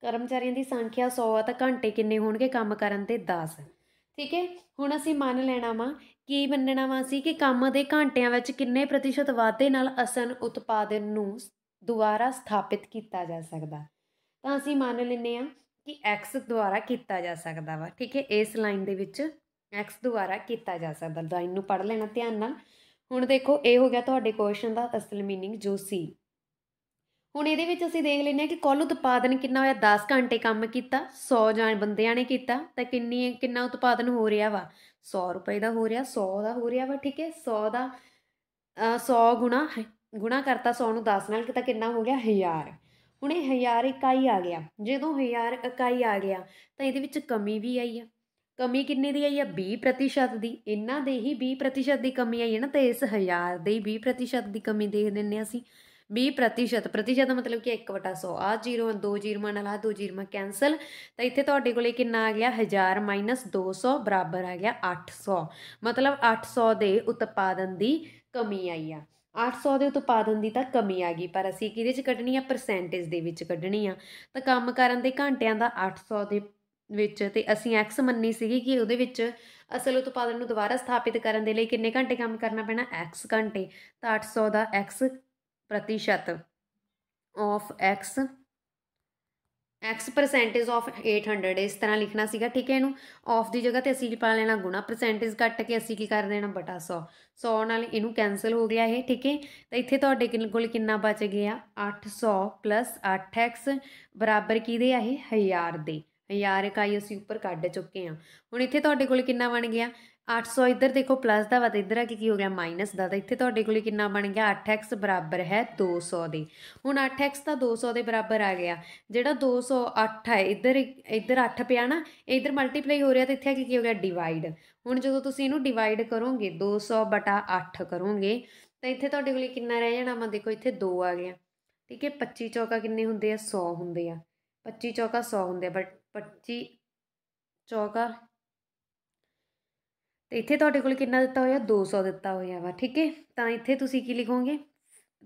ਕਰਮਚਾਰੀਆਂ ਦੀ ਸੰਖਿਆ 100 ਆ ਤਾਂ ਘੰਟੇ ਕਿੰਨੇ ਹੋਣਗੇ ਕੰਮ ਕਰਨ ਤੇ 10 ਠੀਕ ਹੈ ਹੁਣ ਅਸੀਂ ਮੰਨ ਲੈਣਾ ਵਾ ਕੀ ਮੰਨਣਾ ਵਾ ਸੀ ਕਿ ਕੰਮ ਦੇ ਘੰਟਿਆਂ ਵਿੱਚ ਕਿੰਨੇ ਪ੍ਰਤੀਸ਼ਤ ਵਾਧੇ ਨਾਲ ਅਸਨ ਉਤਪਾਦਨ ਨੂੰ ਦੁਬਾਰਾ ਸਥਾਪਿਤ ਕੀਤਾ ਜਾ ਸਕਦਾ ਤਾਂ ਅਸੀਂ ਮੰਨ ਲੈਨੇ ਆ ਕਿ x ਦੁਆਰਾ ਕੀਤਾ ਜਾ ਸਕਦਾ ਵਾ ਠੀਕ ਹੈ ਇਸ ਲਾਈਨ ਦੇ ਵਿੱਚ x ਦੁਆਰਾ ਕੀਤਾ ਜਾ ਸਕਦਾ ਲਾਈਨ ਨੂੰ ਪੜ੍ਹ ਲੈਣਾ ਧਿਆਨ ਨਾਲ ਹੁਣ ਦੇਖੋ ਇਹ ਹੋ ਗਿਆ ਤੁਹਾਡੇ ਕੁਐਸਚਨ ਦਾ ਅਸਲ मीनिंग ਜੋ ਸੀ ਹੁਣ ਇਹਦੇ ਵਿੱਚ ਅਸੀਂ ਦੇਖ ਲੈਨੇ ਕਿ ਕੁੱਲ ਉਤਪਾਦਨ ਕਿੰਨਾ ਹੋਇਆ 10 ਘੰਟੇ ਕੰਮ ਕੀਤਾ 100 ਜਾਣ ਬੰਦਿਆਂ ਨੇ ਕੀਤਾ ਤਾਂ ਕਿੰਨੀ ਕਿੰਨਾ ਉਤਪਾਦਨ ਹੋ ਰਿਹਾ ਵਾ 100 ਰੁਪਏ ਦਾ ਹੋ ਰਿਹਾ 100 ਦਾ ਹੋ ਰਿਹਾ ਵਾ ਠੀਕ ਹੈ 100 ਦਾ 100 ਗੁਣਾ ਗੁਣਾ ਕਰਤਾ 100 ਨੂੰ 10 ਨਾਲ ਕਿਤਾ ਕਿੰਨਾ ਹੋ ਗਿਆ 1000 ਹੁਣ ਇਹ 1000 ਇਕਾਈ ਆ ਗਿਆ ਜਦੋਂ 1000 ਇਕਾਈ ਆ ਗਿਆ ਤਾਂ ਇਹਦੇ ਵਿੱਚ ਕਮੀ ਵੀ ਆਈ ਆ ਕਮੀ ਕਿੰਨੇ ਦੀ ਆਈ ਆ 20% ਦੀ ਇਹਨਾਂ ਦੇ ਹੀ 20% ਦੀ ਕਮੀ ਆਈ ਹੈ ਨਾ ਤੇ ਇਸ 1000 ਦੇ ਹੀ 20% ਦੀ ਕਮੀ ਦੇਖ ਦਿੰਨੇ ਆ ਅਸੀਂ 20% ਪ੍ਰਤੀਸ਼ਤ ਮਤਲਬ ਕਿ 1/100 ਆ ਜ਼ੀਰੋ ਦੋ ਜ਼ੀਰੋ ਨਾਲ ਆ ਦੋ ਜ਼ੀਰਮਾਂ ਕੈਨਸਲ ਤਾਂ ਇੱਥੇ ਤੁਹਾਡੇ ਕੋਲੇ ਕਿੰਨਾ ਆ ਗਿਆ 1000 200 ਬਰਾਬਰ ਆ ਗਿਆ 800 ਮਤਲਬ 800 ਦੇ ਉਤਪਾਦਨ ਦੀ ਕਮੀ ਆਈ ਆ 800 ਦੇ ਉਤਪਾਦਨ ਦੀ ਤਾਂ ਕਮੀ ਆ ਗਈ ਪਰ ਅਸੀਂ ਕਿਹਦੇ 'ਚ ਕੱਢਣੀ ਆ ਪਰਸੈਂਟੇਜ ਦੇ ਵਿੱਚ ਕੱਢਣੀ ਆ ਤਾਂ ਕੰਮ ਕਰਨ ਦੇ ਘੰਟਿਆਂ ਦਾ 800 ਦੇ ਵਿੱਚ ਤੇ ਅਸੀਂ ਐਕਸ ਮੰਨੀ ਸੀਗੀ ਕਿ ਉਹਦੇ ਵਿੱਚ ਅਸਲ ਉਤਪਾਦਨ ਨੂੰ ਦੁਬਾਰਾ ਸਥਾਪਿਤ ਕਰਨ ਦੇ ਲਈ ਕਿੰਨੇ ਘੰਟੇ ਕੰਮ ਕਰਨਾ ਪੈਣਾ ਐਕਸ ਘੰਟੇ ਤਾਂ 800 ਦਾ ਐਕਸ ਪ੍ਰਤੀਸ਼ਤ of x x percentage of 800 ਇਸ ਤਰ੍ਹਾਂ ਲਿਖਣਾ ਸੀਗਾ ਠੀਕ ਹੈ ਇਹਨੂੰ ਆਫ ਦੀ ਜਗ੍ਹਾ ਤੇ ਅਸੀਂ ਪਾ ਲੈਣਾ ਗੁਣਾ ਪਰਸੈਂਟੇਜ ਕੱਟ ਕੇ ਅਸੀਂ ਕੀ ਕਰ ਦੇਣਾ ਬਟਾ 100 100 ਨਾਲ ਇਹਨੂੰ ਕੈਨਸਲ ਹੋ ਗਿਆ ਇਹ ਠੀਕ ਹੈ ਤਾਂ ਇੱਥੇ ਤੁਹਾਡੇ ਕੋਲ ਕਿੰਨਾ ਬਚ ਗਿਆ 800 8x ਬਰਾਬਰ ਕਿਹਦੇ ਆ ਇਹ 1000 ਦੇ 1000 ਇਕਾਈ ਅਸੀਂ ਉੱਪਰ ਕੱਢ ਚੁੱਕੇ ਆ ਹੁਣ ਇੱਥੇ ਤੁਹਾਡੇ ਕੋਲ ਕਿੰਨਾ ਬਣ ਗਿਆ 800 ਇੱਧਰ ਦੇਖੋ ਪਲੱਸ ਦਾ ਵਾ ਤੇ ਇੱਧਰ ਆ ਕੇ ਕੀ ਹੋ ਗਿਆ ਮਾਈਨਸ ਦਾ ਤਾਂ ਇੱਥੇ ਤੁਹਾਡੇ ਕੋਲ ਕਿੰਨਾ ਬਣ ਗਿਆ 8x ਬਰਾਬਰ ਹੈ 200 ਦੇ ਹੁਣ 8x ਤਾਂ 200 ਦੇ ਬਰਾਬਰ ਆ ਗਿਆ ਜਿਹੜਾ 208 ਹੈ ਇੱਧਰ ਇੱਧਰ 8 ਪਿਆ ਨਾ ਇੱਧਰ ਮਲਟੀਪਲਾਈ ਹੋ ਰਿਹਾ ਤਾਂ ਇੱਥੇ ਆ ਕੇ ਕੀ ਹੋ ਗਿਆ ਡਿਵਾਈਡ ਹੁਣ ਜਦੋਂ ਤੁਸੀਂ ਇਹਨੂੰ ਡਿਵਾਈਡ ਕਰੋਗੇ 200 ਬਟਾ 8 ਕਰੋਗੇ ਤਾਂ ਇੱਥੇ ਤੁਹਾਡੇ ਕੋਲ ਕਿੰਨਾ ਰਹਿ ਜਾਣਾ ਮੈਂ ਦੇਖੋ ਇੱਥੇ 2 ਆ ਗਿਆ ਠੀਕ ਹੈ 25 ਚੌਕਾ ਕਿੰਨੇ ਹੁੰਦੇ ਆ 100 ਹੁੰਦੇ ਆ 25 ਚੌਕਾ 100 ਹੁੰਦੇ ਆ ਬਟ 25 ਚੌਕਾ ਤੇ ਇੱਥੇ ਤੁਹਾਡੇ ਕੋਲ ਕਿੰਨਾ ਦਿੱਤਾ ਹੋਇਆ 200 ਦਿੱਤਾ ਹੋਇਆ ਵਾ ਠੀਕ ਹੈ ਤਾਂ ਇੱਥੇ ਤੁਸੀਂ ਕੀ ਲਿਖੋਗੇ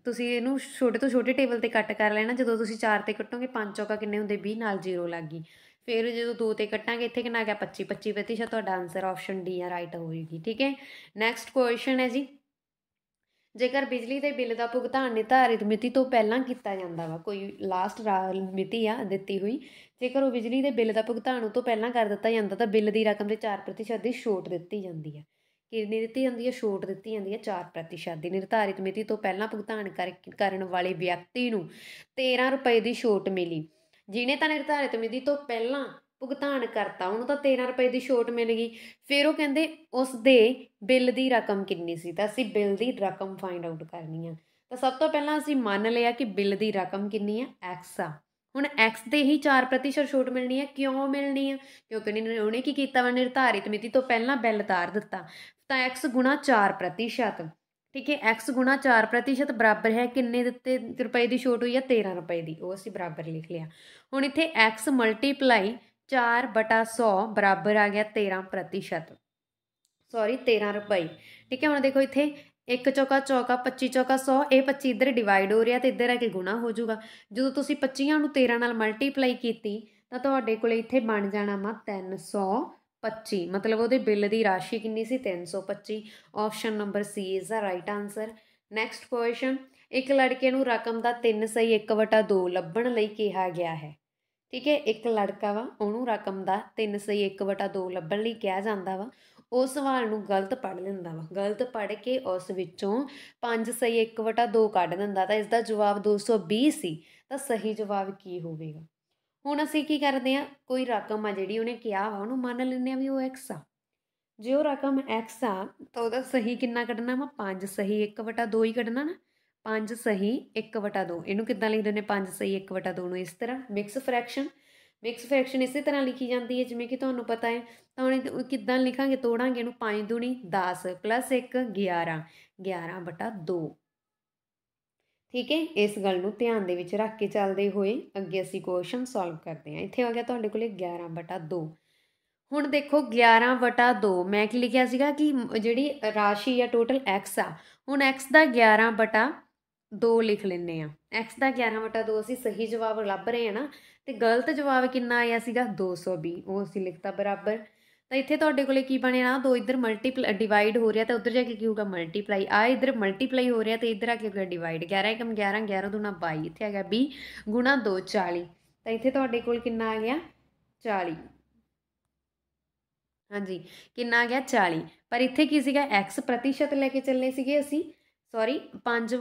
ਤੁਸੀਂ ਇਹਨੂੰ ਛੋਟੇ ਤੋਂ ਛੋਟੇ ਟੇਬਲ ਤੇ ਕੱਟ ਕਰ ਲੈਣਾ ਜਦੋਂ ਤੁਸੀਂ 4 ਤੇ ਕੱਟੋਗੇ 5 ਚੌਕਾ ਕਿੰਨੇ ਹੁੰਦੇ 20 ਨਾਲ 0 ਲੱਗ ਗਈ ਫਿਰ ਜਦੋਂ 2 ਤੇ ਕੱਟਾਂਗੇ ਇੱਥੇ ਕਿੰਨਾ ਆ ਗਿਆ 25 25 ਤੁਹਾਡਾ ਆਨਸਰ ਆਪਸ਼ਨ ਡੀ ਆ ਰਾਈਟ ਹੋਏਗੀ ਠੀਕ ਹੈ ਨੈਕਸਟ ਕੁਐਸਚਨ ਹੈ ਜੀ ਜੇਕਰ ਬਿਜਲੀ ਦੇ ਬਿੱਲ ਦਾ ਭੁਗਤਾਨ ਨਿਰਧਾਰਿਤ ਮਿਤੀ ਤੋਂ ਪਹਿਲਾਂ ਕੀਤਾ ਜਾਂਦਾ ਵਾ ਕੋਈ ਲਾਸਟ ਮਿਤੀ ਆ ਦਿੱਤੀ ਹੋਈ ਜੇਕਰ ਉਹ ਬਿਜਲੀ ਦੇ ਬਿੱਲ ਦਾ ਭੁਗਤਾਨ ਉਹ ਤੋਂ ਪਹਿਲਾਂ ਕਰ ਦਿੱਤਾ ਜਾਂਦਾ ਤਾਂ ਬਿੱਲ ਦੀ ਰਕਮ ਦੇ 4% ਦੀ ਛੋਟ ਦਿੱਤੀ ਜਾਂਦੀ ਹੈ ਕਿੰਨੀ ਦਿੱਤੀ ਜਾਂਦੀ ਹੈ ਛੋਟ ਦਿੱਤੀ ਜਾਂਦੀ ਹੈ 4% ਦੀ ਨਿਰਧਾਰਿਤ ਮਿਤੀ ਤੋਂ ਪਹਿਲਾਂ ਭੁਗਤਾਨ ਕਰਨ ਵਾਲੇ ਵਿਅਕਤੀ ਨੂੰ 13 ਰੁਪਏ ਦੀ ਛੋਟ ਮਿਲੀ ਜਿਨੇ ਤਾਂ ਨਿਰਧਾਰਿਤ ਮਿਤੀ ਤੋਂ ਪਹਿਲਾਂ ਭੁਗਤਾਨ ਕਰਤਾ ਉਹਨੂੰ ਤਾਂ 13 ਰੁਪਏ ਦੀ ਛੋਟ ਮਿਲ ਗਈ ਫਿਰ ਉਹ ਕਹਿੰਦੇ ਉਸ ਦੇ ਬਿੱਲ ਦੀ ਰਕਮ ਕਿੰਨੀ ਸੀ ਤਾਂ ਅਸੀਂ ਬਿੱਲ ਦੀ ਰਕਮ ਫਾਈਂਡ ਆਊਟ ਕਰਨੀ ਆ ਤਾਂ ਸਭ ਤੋਂ ਪਹਿਲਾਂ ਅਸੀਂ ਮੰਨ ਲਿਆ ਕਿ ਬਿੱਲ ਦੀ ਰਕਮ ਕਿੰਨੀ ਆ x ਆ ਹੁਣ x ਦੇ ਹੀ 4% ਛੋਟ ਮਿਲਣੀ ਆ ਕਿਉਂ ਮਿਲਣੀ ਆ ਕਿਉਂਕਿ ਉਹਨੇ ਕੀ ਕੀਤਾ ਵਾ ਨਿਰਧਾਰਿਤ ਮਿਤੀ ਤੋਂ ਪਹਿਲਾਂ ਬਿੱਲ ਤਾਰ ਦਿੱਤਾ ਤਾਂ x 4% ਠੀਕ ਹੈ x 4% ਬਰਾਬਰ ਹੈ ਕਿੰਨੇ ਦਿੱਤੇ ਰੁਪਏ ਦੀ ਛੋਟ ਹੋਈ ਹੈ 13 ਰੁਪਏ ਦੀ ਉਹ ਅਸੀਂ ਬਰਾਬਰ ਲਿਖ ਲਿਆ ਹੁਣ ਇੱਥੇ x ਮਲਟੀਪਲਾਈ 4 ਬਟਾ 100 ਬਰਾਬਰ ਆ ਗਿਆ 13 ਪ੍ਰਤੀਸ਼ਤ ਸੌਰੀ 13 ਰੁਪਏ ਠੀਕ ਹੈ ਹੁਣ ਦੇਖੋ ਇੱਥੇ 1 ਚੌਕਾ ਚੌਕਾ 25 ਚੌਕਾ 100 ਇਹ 25 ਇੱਧਰ ਡਿਵਾਈਡ ਹੋ ਰਿਹਾ ਤੇ ਇੱਧਰ ਆ ਕੇ ਗੁਣਾ ਹੋ ਜਾਊਗਾ ਜਦੋਂ ਤੁਸੀਂ 25 ਨੂੰ 13 ਨਾਲ ਮਲਟੀਪਲਾਈ ਕੀਤੀ ਤਾਂ ਤੁਹਾਡੇ ਕੋਲੇ ਇੱਥੇ ਬਣ ਜਾਣਾ ਮਾ 325 ਮਤਲਬ ਉਹਦੇ ਬਿੱਲ ਦੀ ਰਾਸ਼ੀ ਕਿੰਨੀ ਸੀ 325 option number C is the right answer next question ਇੱਕ ਲੜਕੇ ਨੂੰ ਰਕਮ ਦਾ 3 ਸਹੀ 1/2 ਲੱਭਣ ਲਈ ਕਿਹਾ ਗਿਆ ਹੈ ਠੀਕ ਹੈ ਇੱਕ ਲੜਕਾ ਵਾ ਉਹਨੂੰ ਰਕਮ ਦਾ 3 ਸਹੀ 1/2 ਲੱਭਣ ਲਈ ਕਿਹਾ ਜਾਂਦਾ ਵਾ ਉਹ ਸਵਾਲ ਨੂੰ ਗਲਤ ਪੜ੍ਹ ਲੈਂਦਾ ਵਾ ਗਲਤ ਪੜ੍ਹ ਕੇ ਉਸ ਵਿੱਚੋਂ 5 ਸਹੀ 1/2 ਕੱਢ ਦਿੰਦਾ ਤਾਂ ਇਸ ਦਾ ਜਵਾਬ 220 ਸੀ ਤਾਂ ਸਹੀ ਜਵਾਬ ਕੀ ਹੋਵੇਗਾ ਹੁਣ ਅਸੀਂ ਕੀ ਕਰਦੇ ਆ ਕੋਈ ਰਕਮ ਆ ਜਿਹੜੀ ਉਹਨੇ ਕਿਹਾ ਵਾ ਉਹਨੂੰ ਮੰਨ ਲੈਂਦੇ ਆ ਵੀ ਉਹ x ਆ ਜੇ ਉਹ ਰਕਮ x ਆ ਤਾਂ ਉਹਦਾ ਸਹੀ ਕਿੰਨਾ ਕੱਢਣਾ ਵਾ 5 ਸਹੀ 1/2 ਹੀ ਕੱਢਣਾ ਨਾ 5 ਸਹੀ 1/2 ਇਹਨੂੰ ਕਿੱਦਾਂ ਲਿਖਦੇ ਨੇ 5 ਸਹੀ 1/2 ਨੂੰ ਇਸ ਤਰ੍ਹਾਂ ਮਿਕਸ ਫ੍ਰੈਕਸ਼ਨ ਮਿਕਸ ਫ੍ਰੈਕਸ਼ਨ ਇਸੇ ਤਰ੍ਹਾਂ ਲਿਖੀ ਜਾਂਦੀ ਹੈ ਜਿਵੇਂ ਕਿ ਤੁਹਾਨੂੰ ਪਤਾ ਹੈ ਤਾਂ ਹੁਣ ਕਿੱਦਾਂ ਲਿਖਾਂਗੇ ਤੋੜਾਂਗੇ ਇਹਨੂੰ 5 ਦੂਣੀ 10 ਪਲੱਸ 1 11 11 2 ਠੀਕ ਹੈ ਇਸ ਗੱਲ ਨੂੰ ਧਿਆਨ ਦੇ ਵਿੱਚ ਰੱਖ ਕੇ ਚੱਲਦੇ ਹੋਏ ਅੱਗੇ ਅਸੀਂ ਕੁਐਸਚਨ ਸੋਲਵ ਕਰਦੇ ਹਾਂ ਇੱਥੇ ਆ ਗਿਆ ਤੁਹਾਡੇ ਕੋਲੇ 11 ਵਟਾ 2 ਹੁਣ ਦੇਖੋ 11 ਵਟਾ 2 ਮੈਂ ਕੀ ਲਿਖਿਆ ਸੀਗਾ ਕਿ ਜਿਹੜੀ ਰਾਸ਼ੀ ਆ ਟੋਟਲ x ਆ ਹੁਣ x ਦਾ 11 ਵਟਾ 2 ਲਿਖ ਲੈਨੇ ਆ x ਦਾ 11/2 ਅਸੀਂ ਸਹੀ ਜਵਾਬ ਲੱਭ ਰਹੇ ਆ ਨਾ ਤੇ ਗਲਤ ਜਵਾਬ ਕਿੰਨਾ ਆਇਆ ਸੀਗਾ 220 ਉਹ ਅਸੀਂ ਲਿਖਤਾ ਬਰਾਬਰ ਤਾਂ ਇੱਥੇ ਤੁਹਾਡੇ ਕੋਲੇ ਕੀ ਬਣਿਆ ਨਾ ਦੋ ਇੱਧਰ ਮਲਟੀਪਲ ਡਿਵਾਈਡ ਹੋ ਰਿਹਾ ਤਾਂ ਉੱਧਰ ਜਾ ਕੇ ਕੀ ਹੋਊਗਾ ਮਲਟੀਪਲਾਈ ਆ ਇੱਧਰ ਮਲਟੀਪਲਾਈ ਹੋ ਰਿਹਾ ਤੇ ਇੱਧਰ ਆ ਕੇ ਹੋਊਗਾ ਡਿਵਾਈਡ 11 11 11 2 22 ਇੱਥੇ ਆ ਗਿਆ 20 2 40 ਤਾਂ ਇੱਥੇ ਤੁਹਾਡੇ ਕੋਲ ਕਿੰਨਾ ਆ ਗਿਆ 40 ਹਾਂਜੀ ਕਿੰਨਾ ਆ ਗਿਆ 40 ਪਰ ਇੱਥੇ ਕੀ ਸੀਗਾ x ਪ੍ਰਤੀਸ਼ਤ ਲੈ ਕੇ ਚੱਲਨੇ ਸੀਗੇ ਅਸੀਂ ਸੌਰੀ 5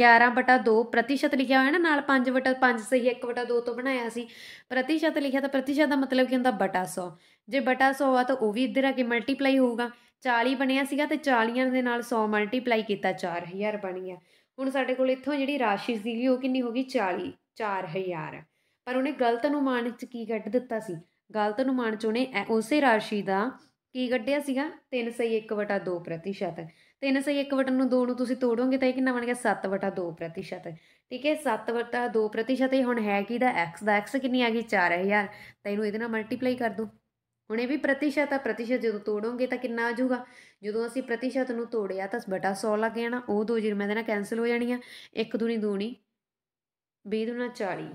11/2 ਪ੍ਰਤੀਸ਼ਤ ਲਿਖਿਆ ਹੋਇਆ ਨਾ ਨਾਲ 5/5 ਸਹੀ 1/2 ਤੋਂ ਬਣਾਇਆ ਸੀ ਪ੍ਰਤੀਸ਼ਤ ਲਿਖਿਆ ਤਾਂ ਪ੍ਰਤੀਸ਼ਤ ਦਾ ਮਤਲਬ ਕੀ ਹੁੰਦਾ ਬਟਾ 100 ਜੇ ਬਟਾ 100 ਆ ਤਾਂ ਉਹ ਵੀ ਇੱਧਰ ਆ ਕੇ ਮਲਟੀਪਲਾਈ ਹੋਊਗਾ 40 ਬਣਿਆ ਸੀਗਾ ਤੇ 40 ਦੇ ਨਾਲ 100 ਮਲਟੀਪਲਾਈ ਕੀਤਾ 4000 ਬਣ ਗਿਆ ਹੁਣ ਸਾਡੇ ਕੋਲ ਇੱਥੋਂ ਜਿਹੜੀ ਰਾਸ਼ੀ ਸੀਗੀ ਉਹ ਕਿੰਨੀ ਹੋ ਗਈ 40 4000 ਪਰ ਉਹਨੇ ਗਲਤ ਅਨੁਮਾਨ ਚ ਕੀ ਕੱਢ ਦਿੱਤਾ ਸੀ ਗਲਤ ਅਨੁਮਾਨ ਚ ਉਹਨੇ ਉਸੇ ਰਾਸ਼ੀ ਦਾ ਕੀ ਕੱਢਿਆ ਸੀਗਾ 3 ਸਹੀ 1/2 ਪ੍ਰਤੀਸ਼ਤ 1 ਬਟਨ ਨੂੰ 2 ਨੂੰ ਤੁਸੀਂ ਤੋੜੋਗੇ ਤਾਂ ਇਹ ਕਿੰਨਾ ਬਣ ਗਿਆ 7/2% ਠੀਕ ਹੈ 7/2% ਇਹ ਹੁਣ ਹੈ ਦਾ x ਦਾ x ਕਿੰਨੀ ਆ ਗਈ 4000 ਤਾਂ ਇਹਨੂੰ ਇਹਦੇ ਨਾਲ ਮਲਟੀਪਲਾਈ ਕਰ ਦੋ ਹੁਣ ਇਹ ਵੀ ਪ੍ਰਤੀਸ਼ਤ ਆ ਪ੍ਰਤੀਸ਼ਤ ਜਦੋਂ ਤੋੜੋਗੇ ਤਾਂ ਕਿੰਨਾ ਆ ਜਾਊਗਾ ਜਦੋਂ ਅਸੀਂ ਪ੍ਰਤੀਸ਼ਤ ਨੂੰ ਤੋੜਿਆ ਤਾਂ ਬਟਾ 100 ਲੱਗ ਜਾਣਾ ਉਹ ਦੋ ਮੈਂ ਇਹਦੇ ਨਾਲ ਕੈਨਸਲ ਹੋ ਜਾਣੀਆਂ 1 ਦੂਣੀ ਦੂਣੀ 20 ਦੂਣਾ 40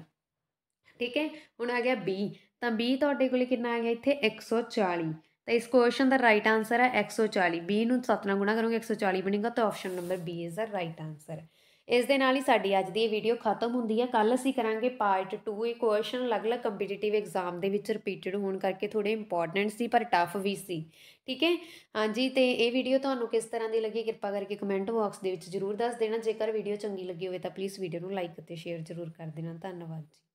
ਠੀਕ ਹੈ ਹੁਣ ਆ ਗਿਆ 20 ਤਾਂ 20 ਤੁਹਾਡੇ ਕੋਲ ਕਿੰਨਾ ਆ ਗਿਆ ਇੱਥੇ 140 ਤਾਂ ਇਸ ਕੁਐਸਚਨ ਦਾ ਰਾਈਟ ਆਨਸਰ ਹੈ 140 b ਨੂੰ 7 ਨਾਲ ਗੁਣਾ ਕਰੋਗੇ 140 ਬਣੇਗਾ ਤਾਂ option number b is the right answer ਇਸ ਦੇ ਨਾਲ ਹੀ ਸਾਡੀ ਅੱਜ ਦੀ ਇਹ ਵੀਡੀਓ ਖਤਮ ਹੁੰਦੀ ਹੈ ਕੱਲ ਅਸੀਂ ਕਰਾਂਗੇ ਪਾਰਟ 2 ਇਹ ਕੁਐਸਚਨ ਅਲੱਗ-ਅਲੱਗ ਕੰਪੀਟੀਟਿਵ ਐਗਜ਼ਾਮ ਦੇ ਵਿੱਚ ਰਿਪੀਟਡ ਹੋਣ ਕਰਕੇ ਥੋੜੇ ਇੰਪੋਰਟੈਂਟ ਸੀ ਪਰ ਟਫ ਵੀ ਸੀ ਠੀਕ ਹੈ ਹਾਂਜੀ ਤੇ ਇਹ ਵੀਡੀਓ ਤੁਹਾਨੂੰ ਕਿਸ ਤਰ੍ਹਾਂ ਦੀ ਲੱਗੀ ਕਿਰਪਾ ਕਰਕੇ ਕਮੈਂਟ ਬਾਕਸ ਦੇ ਵਿੱਚ ਜਰੂਰ ਦੱਸ ਦੇਣਾ ਜੇਕਰ ਵੀਡੀਓ ਚੰਗੀ ਲੱਗੀ ਹੋਵੇ ਤਾਂ ਪਲੀਜ਼ ਵੀਡੀਓ ਨੂੰ ਲਾਈਕ ਅਤੇ ਸ਼ੇਅਰ ਜਰੂਰ ਕਰ ਦੇਣਾ ਧੰਨਵਾਦ ਜੀ